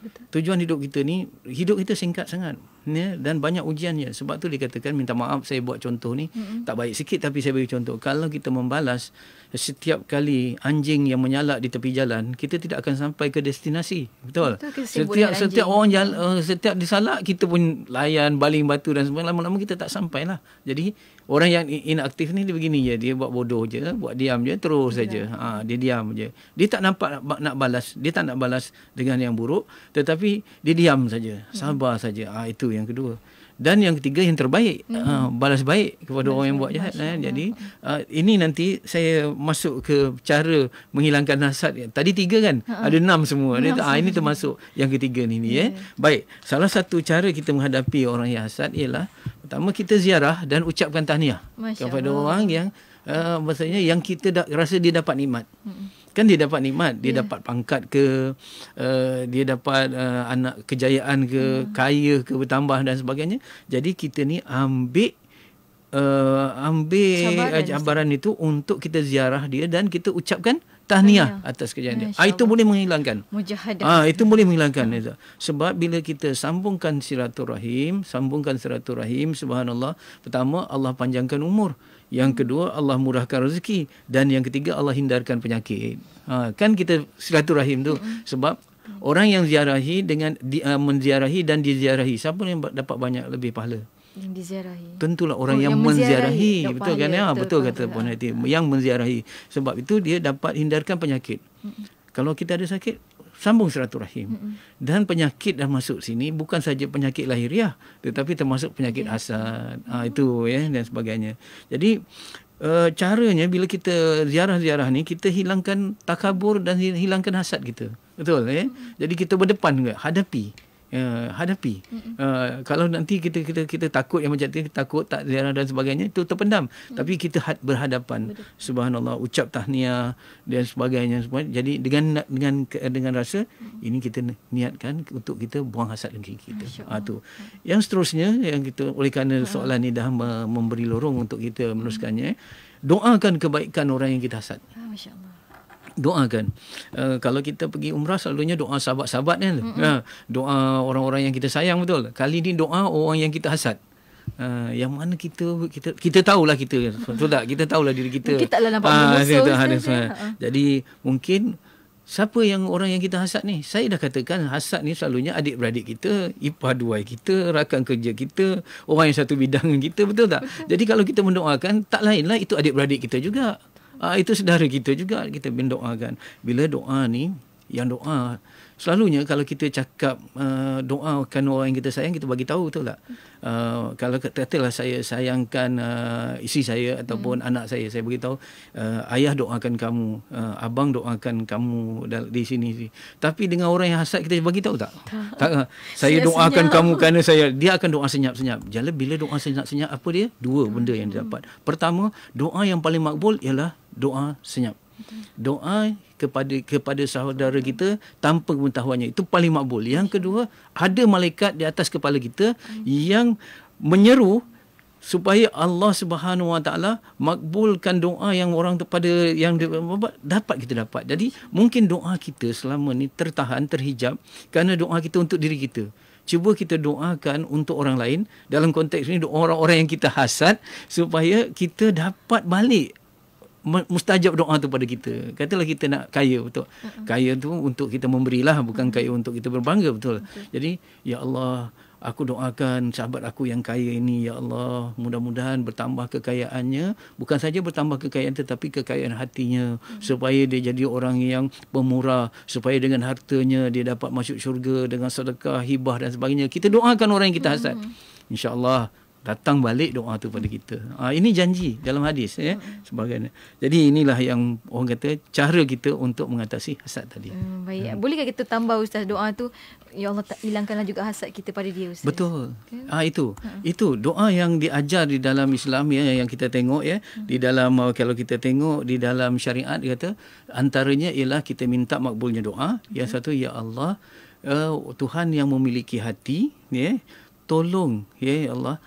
Betul. Tujuan hidup kita ni, hidup kita singkat sangat ya dan banyak ujiannya sebab tu dikatakan minta maaf saya buat contoh ni mm-hmm. tak baik sikit tapi saya bagi contoh kalau kita membalas setiap kali anjing yang menyalak di tepi jalan kita tidak akan sampai ke destinasi betul setiap setiap anjing. orang jala, uh, setiap disalak kita pun layan baling batu dan sebagainya lama-lama kita tak sampailah jadi Orang yang inaktif ni dia begini je. Dia buat bodoh je. Buat diam je. Terus saja. Ha, dia diam je. Dia tak nampak nak, nak balas. Dia tak nak balas dengan yang buruk. Tetapi dia diam saja. Sabar saja. Ha, itu yang kedua dan yang ketiga yang terbaik mm-hmm. uh, balas baik kepada Masya orang yang buat jahat eh. jadi uh, ini nanti saya masuk ke cara menghilangkan hasad tadi tiga kan uh-huh. ada enam semua enam ah, ini, ah, ini termasuk yang ketiga ni ni yeah. eh baik salah satu cara kita menghadapi orang yang hasad ialah pertama kita ziarah dan ucapkan tahniah Masya kepada Allah. orang yang uh, maksudnya yang kita rasa dia dapat nikmat mm-hmm kan dia dapat nikmat dia yeah. dapat pangkat ke uh, dia dapat uh, anak kejayaan ke hmm. kaya ke bertambah dan sebagainya jadi kita ni ambil uh, ambil cabaran, cabaran itu untuk kita ziarah dia dan kita ucapkan tahniah atas kejayaan dia. Ya, ah, ah itu boleh menghilangkan. Mujahadah. Ah itu boleh menghilangkan Sebab bila kita sambungkan silaturahim, sambungkan silaturahim subhanallah, pertama Allah panjangkan umur, yang kedua Allah murahkan rezeki dan yang ketiga Allah hindarkan penyakit. Ha, kan kita silaturahim tu sebab orang yang ziarahi dengan di, uh, menziarahi dan diziarahi siapa yang dapat banyak lebih pahala? Tentulah orang oh, yang, yang menziarahi, menziarahi betul kan ya? Betul kata Puan Hati. Yang menziarahi sebab itu dia dapat hindarkan penyakit. Mm-mm. Kalau kita ada sakit, sambung silaturahim. Dan penyakit dah masuk sini bukan saja penyakit lahiriah tetapi termasuk penyakit okay. hasad. Ha, itu ya dan sebagainya. Jadi uh, caranya bila kita ziarah-ziarah ni kita hilangkan takabur dan hilangkan hasad kita. Betul ya? Mm-mm. Jadi kita berdepan ke hadapi uh, hadapi. Uh, kalau nanti kita kita kita takut yang macam tu, kita takut tak dan dan sebagainya itu terpendam. mm Tapi kita had berhadapan. Betul. Subhanallah, ucap tahniah dan sebagainya semua. Jadi dengan dengan dengan rasa mm ini kita niatkan untuk kita buang hasad dengki kita. Ha, tu. Yang seterusnya yang kita oleh kerana ha. soalan ini dah memberi lorong untuk kita mm. meneruskannya. Doakan kebaikan orang yang kita hasad. Ah, masya-Allah doakan. Uh, kalau kita pergi umrah selalunya doa sahabat-sahabat kan. Mm-hmm. Uh, doa orang-orang yang kita sayang betul. Kali ini doa orang yang kita hasad. Uh, yang mana kita kita kita tahulah kita betul tak kita tahulah diri kita kita taklah nampak ha, musuh kita, ha, jadi mungkin siapa yang orang yang kita hasad ni saya dah katakan hasad ni selalunya adik beradik kita ipar duai kita rakan kerja kita orang yang satu bidang dengan kita betul tak betul. jadi kalau kita mendoakan tak lainlah itu adik beradik kita juga Ah, itu saudara kita juga kita doakan Bila doa ni yang doa selalunya kalau kita cakap uh, doakan orang yang kita sayang kita bagi tahu betul tak uh, kalau katalah saya sayangkan uh, isteri saya ataupun hmm. anak saya saya bagi tahu uh, ayah doakan kamu uh, abang doakan kamu di sini tapi dengan orang yang hasad kita bagi tahu tak, tak. tak saya doakan senyap. kamu kerana saya dia akan doa senyap-senyap jadi bila doa senyap-senyap apa dia dua benda yang dia hmm. dapat pertama doa yang paling makbul ialah doa senyap doa kepada kepada saudara kita tanpa pengetahuannya itu paling makbul yang kedua ada malaikat di atas kepala kita yang menyeru supaya Allah Subhanahu Wa Taala makbulkan doa yang orang kepada yang dapat kita dapat. Jadi mungkin doa kita selama ni tertahan terhijab kerana doa kita untuk diri kita. Cuba kita doakan untuk orang lain dalam konteks ini orang-orang yang kita hasad supaya kita dapat balik mustajab doa tu pada kita. Katalah kita nak kaya betul. Kaya tu untuk kita memberilah bukan kaya untuk kita berbangga betul. Okay. Jadi ya Allah aku doakan sahabat aku yang kaya ini ya Allah mudah-mudahan bertambah kekayaannya bukan saja bertambah kekayaan tetapi kekayaan hatinya hmm supaya dia jadi orang yang pemurah supaya dengan hartanya dia dapat masuk syurga dengan sedekah hibah dan sebagainya. Kita doakan orang yang kita hasad. hmm Insya-Allah datang balik doa tu pada kita. Ha, ini janji dalam hadis ya hmm. sebagainya. Jadi inilah yang orang kata cara kita untuk mengatasi hasad tadi. Hmm, baik. Ya. Bolehkah kita tambah ustaz doa tu ya Allah hilangkanlah juga hasad kita pada dia ustaz. Betul. Okay. Ha, ah, itu. Ha. Itu doa yang diajar di dalam Islam ya yang kita tengok ya hmm. di dalam ah, kalau kita tengok di dalam syariat kata antaranya ialah kita minta makbulnya doa. Hmm. Yang satu ya Allah uh, Tuhan yang memiliki hati ya tolong ya, ya Allah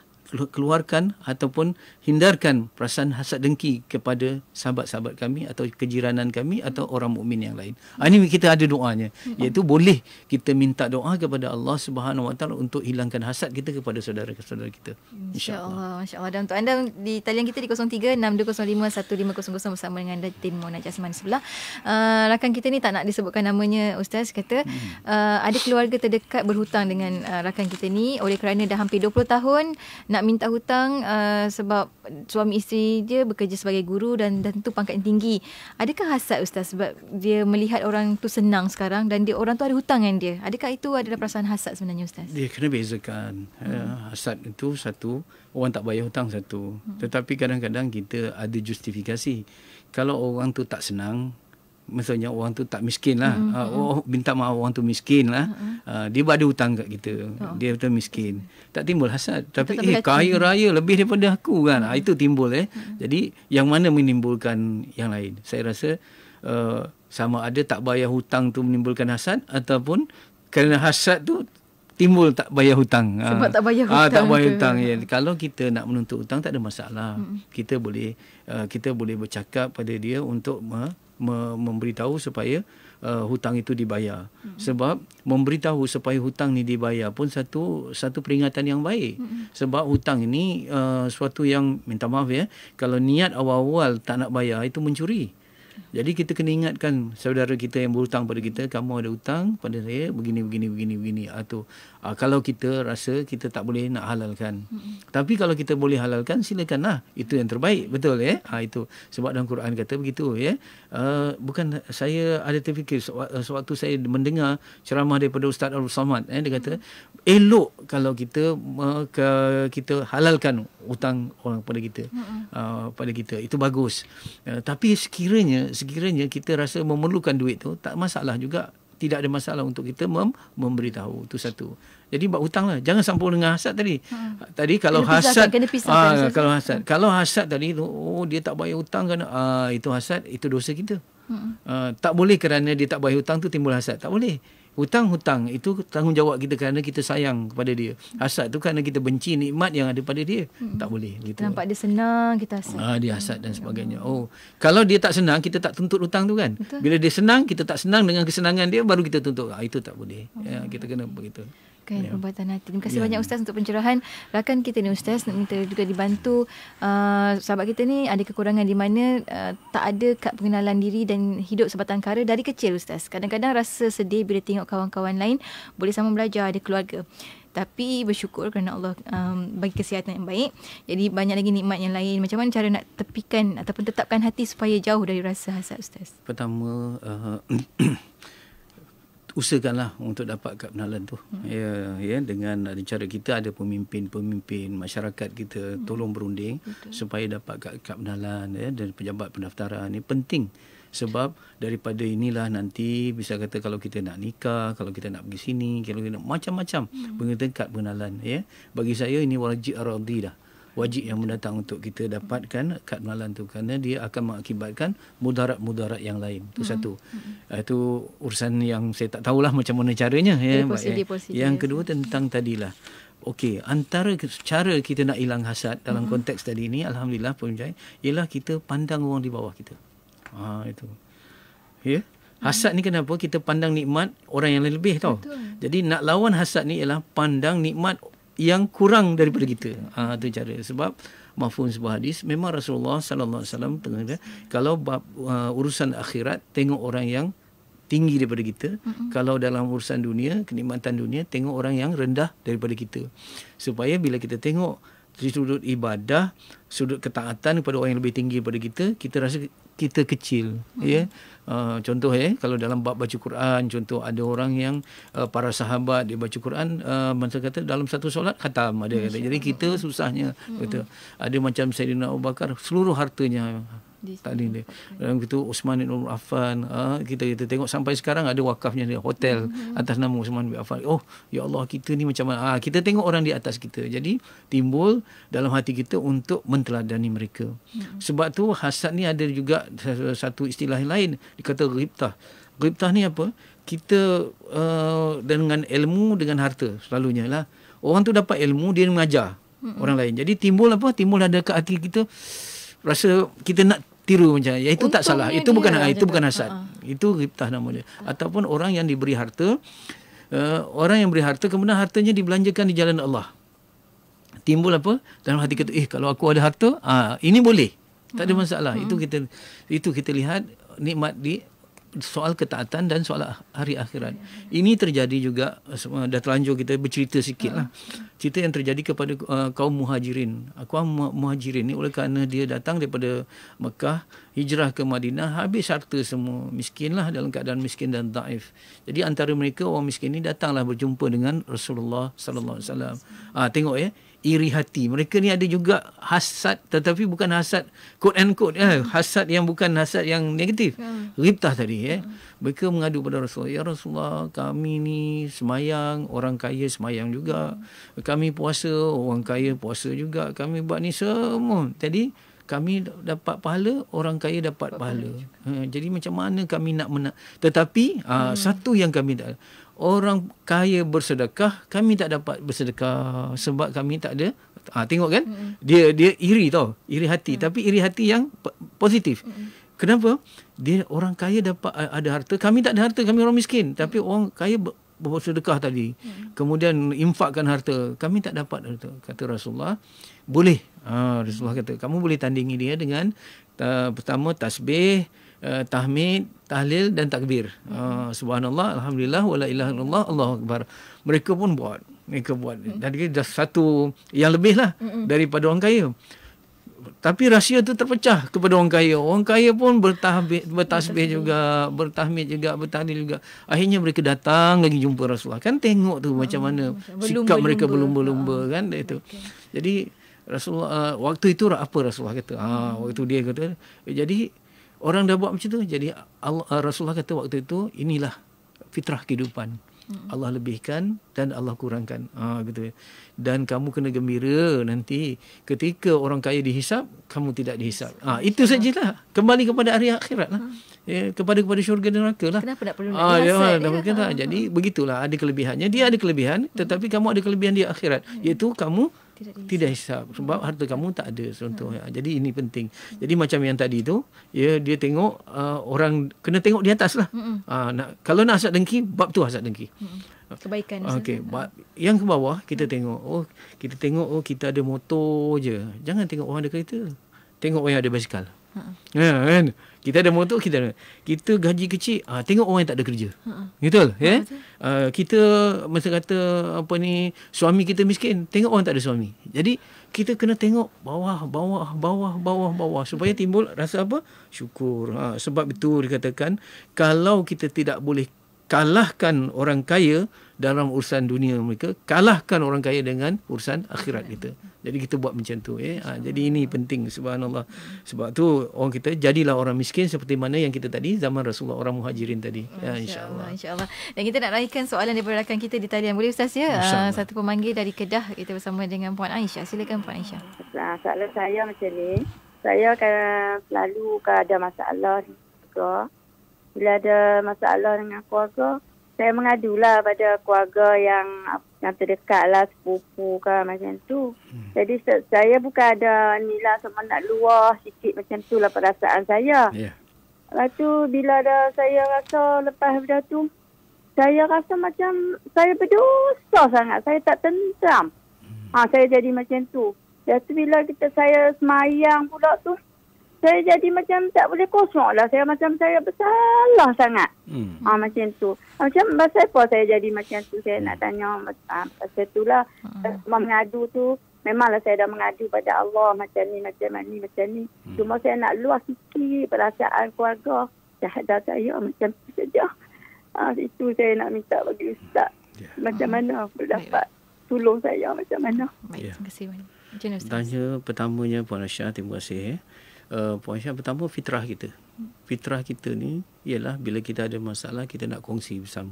keluarkan ataupun hindarkan perasaan hasad dengki kepada sahabat-sahabat kami atau kejiranan kami atau orang mukmin yang lain. Ah, ini kita ada doanya. Iaitu boleh kita minta doa kepada Allah Subhanahu Wa Taala untuk hilangkan hasad kita kepada saudara-saudara kita. Insya-Allah, masya-Allah. Dan untuk anda di talian kita di 0362051500 bersama dengan tim Munajat Seman sebelah. Uh, rakan kita ni tak nak disebutkan namanya ustaz kata hmm. ah, ada keluarga terdekat berhutang dengan rakan kita ni oleh kerana dah hampir 20 tahun nak nak minta hutang uh, sebab suami isteri dia bekerja sebagai guru dan dan tu pangkat yang tinggi. Adakah hasad ustaz sebab dia melihat orang tu senang sekarang dan dia orang tu ada hutang dengan dia? Adakah itu adalah perasaan hasad sebenarnya ustaz? Dia kena bezakan. Hmm. Eh, hasad itu satu, orang tak bayar hutang satu. Hmm. Tetapi kadang-kadang kita ada justifikasi. Kalau orang tu tak senang, maksudnya orang tu tak miskin lah. Mm-hmm. Ah, oh, minta maaf orang tu miskin lah. Mm-hmm. Uh, dia berada hutang kat kita. Oh. Dia betul miskin. Tak timbul hasad. Tapi eh, kaya raya lebih daripada aku kan. Mm-hmm. Itu timbul eh. Mm-hmm. Jadi yang mana menimbulkan yang lain. Saya rasa uh, sama ada tak bayar hutang tu menimbulkan hasad. Ataupun kerana hasad tu timbul tak bayar hutang. Sebab uh, tak bayar hutang. Uh, tak bayar hutang. Ya. Kalau kita nak menuntut hutang tak ada masalah. Mm-hmm. Kita boleh uh, kita boleh bercakap pada dia untuk... Uh, me- memberitahu supaya uh, hutang itu dibayar. Mm-hmm. Sebab memberitahu supaya hutang ini dibayar pun satu satu peringatan yang baik. Mm-hmm. Sebab hutang ini uh, suatu yang minta maaf ya, kalau niat awal-awal tak nak bayar itu mencuri. Jadi kita kena ingatkan saudara kita yang berhutang pada kita, kamu ada hutang pada saya begini begini begini begini atau uh, kalau kita rasa kita tak boleh nak halalkan. Mm-hmm. Tapi kalau kita boleh halalkan silakanlah. Itu yang terbaik, betul ya? Eh? Ha itu sebab dalam Quran kata begitu ya. Eh? Uh, bukan saya ada terfikir sewaktu saya mendengar ceramah daripada Ustaz Abdul Samad eh dia kata elok kalau kita uh, ke, kita halalkan hutang orang pada kita. Mm-hmm. Uh, pada kita. Itu bagus. Uh, tapi sekiranya sekiranya kita rasa memerlukan duit tu tak masalah juga tidak ada masalah untuk kita mem- memberitahu itu satu jadi buat hutanglah jangan sampul dengan hasad tadi ha. tadi kalau kena hasad kena pisahkan, ah, kena kalau hasad kalau hasad tadi tu oh dia tak bayar hutang kan ah itu hasad itu dosa kita Hmm. Uh, tak boleh kerana dia tak bayar hutang tu timbul hasad. Tak boleh. Hutang-hutang itu tanggungjawab kita kerana kita sayang kepada dia. Hasad tu kerana kita benci nikmat yang ada pada dia. Hmm. Tak boleh. Kita nampak dia senang, kita hasad. Ah dia hasad dan ya sebagainya. Oh, Kalau dia tak senang, kita tak tuntut hutang tu kan? Betul. Bila dia senang, kita tak senang dengan kesenangan dia, baru kita tuntut. Ah itu tak boleh. Okay. Ya, hmm. kita kena begitu kan yeah. perbuatan hati. Terima kasih yeah. banyak ustaz untuk pencerahan rakan kita ni ustaz nak minta juga dibantu uh, sahabat kita ni ada kekurangan di mana uh, tak ada kad pengenalan diri dan hidup sebatang kara dari kecil ustaz. Kadang-kadang rasa sedih bila tengok kawan-kawan lain boleh sama belajar ada keluarga. Tapi bersyukur kerana Allah um, bagi kesihatan yang baik. Jadi banyak lagi nikmat yang lain. Macam mana cara nak tepikan ataupun tetapkan hati supaya jauh dari rasa hasad ustaz? Pertama uh, usahakanlah untuk dapat kad pengenalan tu. Hmm. Ya, ya dengan cara kita ada pemimpin-pemimpin masyarakat kita hmm. tolong berunding Betul. supaya dapat kad, kad pengenalan ya dan pejabat pendaftaran ni penting sebab daripada inilah nanti bisa kata kalau kita nak nikah, kalau kita nak pergi sini, kalau kita nak macam-macam hmm. pengenalan ya. Bagi saya ini wajib aradhi dah wajib yang mendatang untuk kita dapatkan kad malam tu kerana dia akan mengakibatkan mudarat-mudarat yang lain. Itu hmm satu. hmm ah, Itu urusan yang saya tak tahulah macam mana caranya ya. Yeah, ya. yang kedua tentang tadilah. Okey, antara cara kita nak hilang hasad dalam mm-hmm. konteks tadi ini alhamdulillah pun jaya ialah kita pandang orang di bawah kita. Ha itu. Ya. Yeah? Hmm. Hasad ni kenapa kita pandang nikmat orang yang lebih tau. Betul. Jadi nak lawan hasad ni ialah pandang nikmat yang kurang daripada kita. Ah ha, tu cara sebab mafhum sebuah hadis memang Rasulullah sallallahu alaihi wasallam kalau bab uh, urusan akhirat tengok orang yang tinggi daripada kita mm-hmm. kalau dalam urusan dunia kenikmatan dunia tengok orang yang rendah daripada kita supaya bila kita tengok dari sudut ibadah, sudut ketaatan kepada orang yang lebih tinggi daripada kita, kita rasa kita kecil. Hmm. Ya? Uh, contoh, ya, kalau dalam bab baca Quran, contoh ada orang yang uh, para sahabat dia baca Quran, uh, masa kata dalam satu solat khatam. Ada, hmm. kata. Jadi kita susahnya. Hmm. Kata. Ada macam Sayyidina Abu Bakar, seluruh hartanya tadi dia. Dan gitu Osman bin Affan, uh, kita kita tengok sampai sekarang ada wakafnya dia hotel mm-hmm. atas nama Osman bin Affan. Oh, ya Allah kita ni macam ah uh, kita tengok orang di atas kita. Jadi timbul dalam hati kita untuk menteladani mereka. Mm-hmm. Sebab tu hasad ni ada juga satu istilah lain dikata ghibtah. Ghibtah ni apa? Kita uh, dengan ilmu dengan harta selalunya lah. Orang tu dapat ilmu dia mengajar mm-hmm. orang lain. Jadi timbul apa? Timbul ada dekat hati kita rasa kita nak tiru macam eh, itu tak salah itu bukan dia, itu bukan hasad uh itu giptah namanya uh ataupun orang yang diberi harta uh, orang yang beri harta kemudian hartanya dibelanjakan di jalan Allah timbul apa dalam hati kita eh kalau aku ada harta uh, ini boleh tak ada masalah uh itu kita itu kita lihat nikmat di soal ketaatan dan soal hari akhirat. Ini terjadi juga eh, dah terlanjur kita bercerita sikitlah. Cerita yang terjadi kepada eh, kaum muhajirin. Kaum muhajirin ni oleh kerana dia datang daripada Mekah, hijrah ke Madinah, habis harta semua, miskinlah dalam keadaan miskin dan taif. Jadi antara mereka orang miskin ni datanglah berjumpa dengan Rasulullah sallallahu alaihi wasallam. Ah tengok ya, iri hati. Mereka ni ada juga hasad tetapi bukan hasad quote and quote eh hmm. hasad yang bukan hasad yang negatif. Hmm. Riptah tadi eh. Hmm. Mereka mengadu kepada Rasulullah, "Ya Rasulullah, kami ni semayang, orang kaya semayang juga. Kami puasa, orang kaya puasa juga. Kami buat ni semua." Jadi kami dapat pahala, orang kaya dapat pahala. Ha, jadi macam mana kami nak menang? Tetapi ah, hmm. uh, satu yang kami dah orang kaya bersedekah kami tak dapat bersedekah sebab kami tak ada ha, tengok kan mm dia dia iri tau iri hati mm tapi iri hati yang positif mm kenapa dia orang kaya dapat ada harta kami tak ada harta kami orang miskin mm tapi orang kaya bersedekah tadi hmm. kemudian infakkan harta kami tak dapat harta kata Rasulullah boleh ha, Rasulullah kata kamu boleh tandingi dia dengan uh, pertama tasbih uh, tahmid, tahlil dan takbir. Uh, subhanallah, alhamdulillah, wala ilaha illallah, Allahu akbar. Mereka pun buat. Mereka buat. Jadi mm. dah satu yang lebih lah mm. daripada orang kaya. Tapi rahsia tu terpecah kepada orang kaya. Orang kaya pun bertahbih, bertasbih juga, bertahmid juga, bertahlil juga. Akhirnya mereka datang lagi jumpa Rasulullah. Kan tengok tu macam hmm, mana macam sikap mereka berlumba-lumba ha. kan itu. Jadi Rasulullah uh, waktu itu apa Rasulullah kata? Ha, waktu dia kata. Jadi orang dah buat macam tu jadi Allah, eh, Rasulullah kata waktu itu inilah fitrah kehidupan hmm. Allah lebihkan dan Allah kurangkan ha, gitu dan kamu kena gembira nanti ketika orang kaya dihisap kamu tidak dihisap ha, itu sajalah kembali kepada hari akhirat lah hmm. ya, kepada kepada syurga dan neraka lah kenapa tak perlu nak ha, ya, dia ya kan? jadi begitulah ada kelebihannya dia ada kelebihan hmm. tetapi kamu ada kelebihan di akhirat iaitu kamu tidak hisap sebab hmm. harta kamu tak ada contohnya. Hmm. Jadi ini penting. Hmm. Jadi macam yang tadi tu, ya dia tengok uh, orang kena tengok di atas lah. Hmm. Uh, nak, kalau nak asat dengki, bab tu asat dengki. Hmm. hmm. Kebaikan. Okey, bab yang ke bawah kita hmm. tengok. Oh, kita tengok oh kita ada motor je. Jangan tengok orang ada kereta. Tengok orang yang ada basikal. Hmm. yeah, kan? Kita ada motor kita ada. Kita gaji kecil, ah tengok orang yang tak ada kerja. Ya? Ha. Betul, ya? Yeah? Ha, kita masa kata apa ni, suami kita miskin, tengok orang tak ada suami. Jadi kita kena tengok bawah, bawah, bawah, bawah, bawah supaya timbul rasa apa? Syukur. Ha, sebab itu dikatakan kalau kita tidak boleh kalahkan orang kaya dalam urusan dunia mereka kalahkan orang kaya dengan urusan akhirat kita jadi kita buat macam tu eh ha, jadi ini penting subhanallah sebab tu orang kita jadilah orang miskin seperti mana yang kita tadi zaman Rasulullah orang muhajirin tadi ya insyaallah insyaallah dan kita nak raikan soalan daripada rakan kita di talian boleh ustaz ya ah, satu pemanggil dari Kedah kita bersama dengan puan Aisyah silakan puan Aisyah soalan saya macam ni saya akan selalu ada masalah juga bila ada masalah dengan keluarga, saya mengadulah pada keluarga yang yang terdekat lah, sepupu ke macam tu. Hmm. Jadi saya bukan ada nilai lah sama nak luah sikit macam tu lah perasaan saya. Yeah. Lepas tu bila ada saya rasa lepas benda tu, saya rasa macam saya berdosa sangat. Saya tak tentam. Hmm. Ha, saya jadi macam tu. Lepas tu bila kita, saya semayang pula tu, saya jadi macam tak boleh kosong lah. Saya macam saya bersalah sangat. Hmm. Ah, macam tu. Ah, macam masa apa saya jadi macam tu. Saya nak hmm. tanya ah, pasal tu lah. Hmm. Eh, mengadu tu. Memanglah saya dah mengadu pada Allah macam ni, macam ni, macam ni. Hmm. Cuma saya nak luas sikit perasaan keluarga. Dah saya macam tu saja. Ah, itu saya nak minta bagi Ustaz. Yeah. Macam hmm. mana boleh dapat tolong saya macam mana. Baik, ya. terima kasih. Tanya pertamanya Puan Aisyah, terima kasih. Eh. Eh, Puan Syah pertama fitrah kita fitrah kita ni ialah bila kita ada masalah kita nak kongsi bersama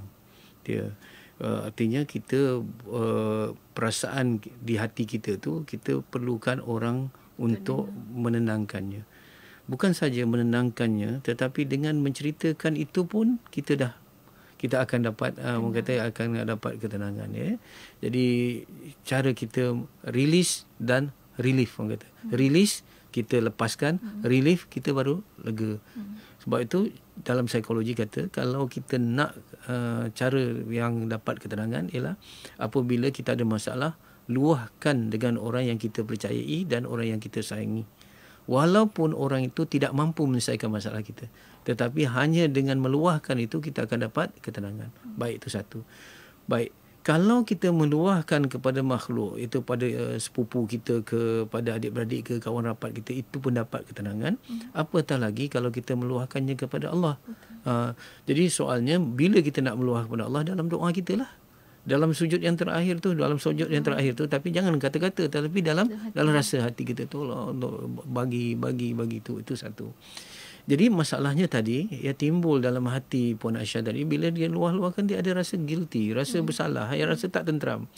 dia uh, artinya kita uh, perasaan di hati kita tu kita perlukan orang untuk menenangkannya bukan saja menenangkannya tetapi dengan menceritakan itu pun kita dah kita akan dapat uh, orang kata akan dapat ketenangan ya jadi cara kita release dan relief orang kata release kita lepaskan mm-hmm. relief kita baru lega mm-hmm. sebab itu dalam psikologi kata kalau kita nak uh, cara yang dapat ketenangan ialah apabila kita ada masalah luahkan dengan orang yang kita percayai dan orang yang kita sayangi walaupun orang itu tidak mampu menyelesaikan masalah kita tetapi hanya dengan meluahkan itu kita akan dapat ketenangan mm-hmm. baik itu satu baik kalau kita meluahkan kepada makhluk itu pada uh, sepupu kita ke pada adik-beradik ke kawan rapat kita itu pun dapat ketenangan hmm. apatah lagi kalau kita meluahkannya kepada Allah uh, jadi soalnya bila kita nak meluah kepada Allah dalam doa kita lah dalam sujud yang terakhir tu dalam sujud yang terakhir tu tapi jangan kata-kata tapi dalam dalam rasa hati kita tu Allah bagi bagi bagi tu itu satu jadi masalahnya tadi ya timbul dalam hati Puan Aisyah tadi bila dia luah-luahkan dia ada rasa guilty, rasa hmm. bersalah, ya rasa tak tenteram.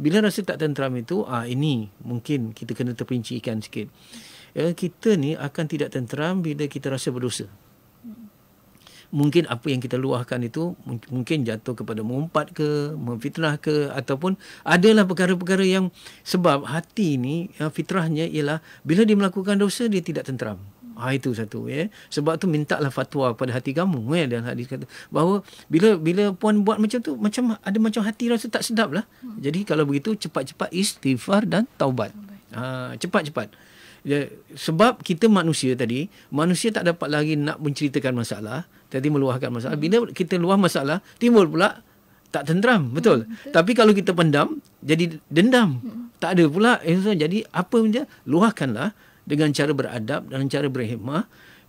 Bila rasa tak tenteram itu ah ini mungkin kita kena terpincikan sikit. Ya kita ni akan tidak tenteram bila kita rasa berdosa. Mungkin apa yang kita luahkan itu mungkin jatuh kepada mengumpat ke, memfitnah ke ataupun adalah perkara-perkara yang sebab hati ini ya, fitrahnya ialah bila dia melakukan dosa dia tidak tenteram. Hmm. Ha, itu satu ya. Sebab tu mintalah fatwa kepada hati kamu ya dan hadis kata bahawa bila bila puan buat macam tu macam ada macam hati rasa tak sedap lah. Hmm. Jadi kalau begitu cepat-cepat istighfar dan taubat. Ha, cepat-cepat. Ya, sebab kita manusia tadi, manusia tak dapat lagi nak menceritakan masalah, tadi meluahkan masalah. Bila hmm. kita luah masalah, timbul pula tak tenteram, hmm, betul? Hmm, betul. Tapi kalau kita pendam, jadi dendam. Hmm. Tak ada pula, eh, jadi apa dia? Luahkanlah dengan cara beradab dan cara berhemah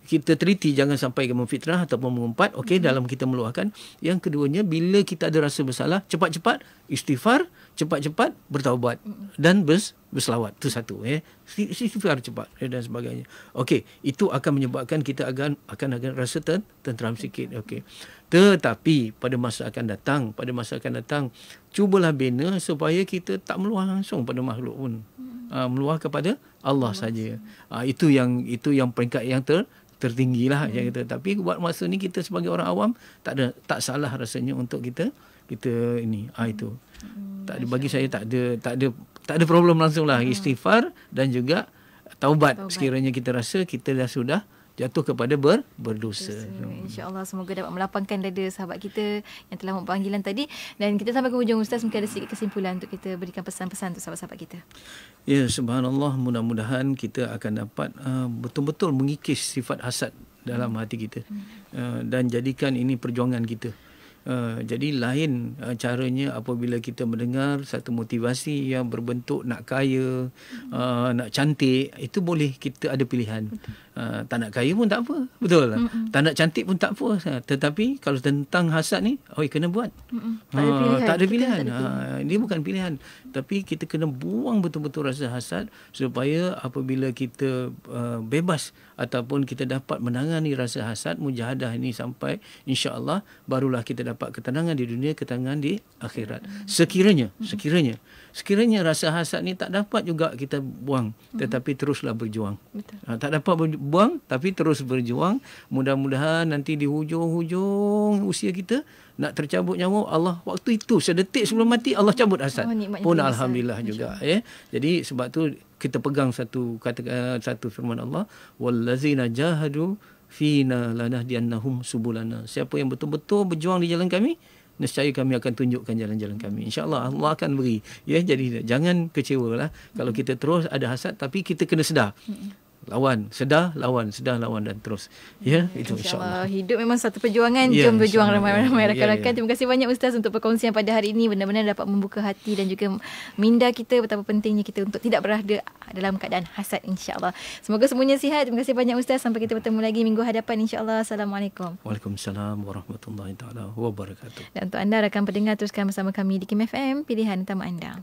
kita teliti jangan sampai ke memfitrah ataupun mengumpat okey hmm. dalam kita meluahkan yang keduanya bila kita ada rasa bersalah cepat-cepat istighfar cepat-cepat bertaubat hmm. dan bers berselawat itu satu ya eh. istighfar cepat eh, dan sebagainya okey itu akan menyebabkan kita akan akan akan rasa ten, tenteram sikit okey tetapi pada masa akan datang pada masa akan datang cubalah bina supaya kita tak meluah langsung pada makhluk pun hmm. uh, meluah kepada Allah saja. Uh, itu yang itu yang peringkat yang ter tertinggilah hmm. yang kita tapi buat masa ni kita sebagai orang awam tak ada tak salah rasanya untuk kita kita ini ah itu hmm. tak ada, bagi saya tak ada tak ada tak ada problem langsunglah hmm. istighfar dan juga taubat, taubat. sekiranya kita rasa kita dah sudah jatuh kepada ber, berdosa. Hmm. InsyaAllah semoga dapat melapangkan dada sahabat kita yang telah membuat tadi. Dan kita sampai ke hujung Ustaz, mungkin ada sedikit kesimpulan untuk kita berikan pesan-pesan untuk sahabat-sahabat kita. Ya, subhanallah mudah-mudahan kita akan dapat uh, betul-betul mengikis sifat hasad dalam hati kita hmm. uh, dan jadikan ini perjuangan kita. Uh, jadi lain uh, caranya apabila kita mendengar satu motivasi yang berbentuk nak kaya, hmm. uh, nak cantik, itu boleh kita ada pilihan. Betul. Uh, tak nak kaya pun tak apa betul Mm-mm. tak nak cantik pun tak apa tetapi kalau tentang hasad ni oi kena buat Mm-mm. Ha, tak ada pilihan, uh, tak ada pilihan. Uh, ini bukan pilihan tapi kita kena buang betul-betul rasa hasad supaya apabila kita uh, bebas ataupun kita dapat menangani rasa hasad mujahadah ini sampai insya-Allah barulah kita dapat ketenangan di dunia ketenangan di akhirat sekiranya sekiranya mm-hmm sekiranya rasa hasad ni tak dapat juga kita buang hmm. tetapi teruslah berjuang Betul. Ha, tak dapat buang tapi terus berjuang mudah-mudahan nanti di hujung-hujung usia kita nak tercabut nyawa Allah waktu itu sedetik sebelum mati Allah cabut hasad oh, pun alhamdulillah juga ya eh? jadi sebab tu kita pegang satu kata uh, satu firman Allah wallazina jahadu fina lanahdiannahum subulana siapa yang betul-betul berjuang di jalan kami nescaya kami akan tunjukkan jalan-jalan kami. InsyaAllah Allah akan beri. Ya, jadi jangan kecewalah kalau hmm. kita terus ada hasad tapi kita kena sedar. Hmm lawan sedah, lawan sedah, lawan dan terus ya yeah, itu insyaallah insya hidup memang satu perjuangan yeah, jom berjuang ramai-ramai ya, ya, rakan-rakan yeah, yeah. terima kasih banyak ustaz untuk perkongsian pada hari ini benar-benar dapat membuka hati dan juga minda kita betapa pentingnya kita untuk tidak berada dalam keadaan hasad insyaallah semoga semuanya sihat terima kasih banyak ustaz sampai kita bertemu lagi minggu hadapan insyaallah assalamualaikum waalaikumsalam warahmatullahi taala wabarakatuh dan untuk anda rakan pendengar teruskan bersama kami di Kim FM pilihan utama anda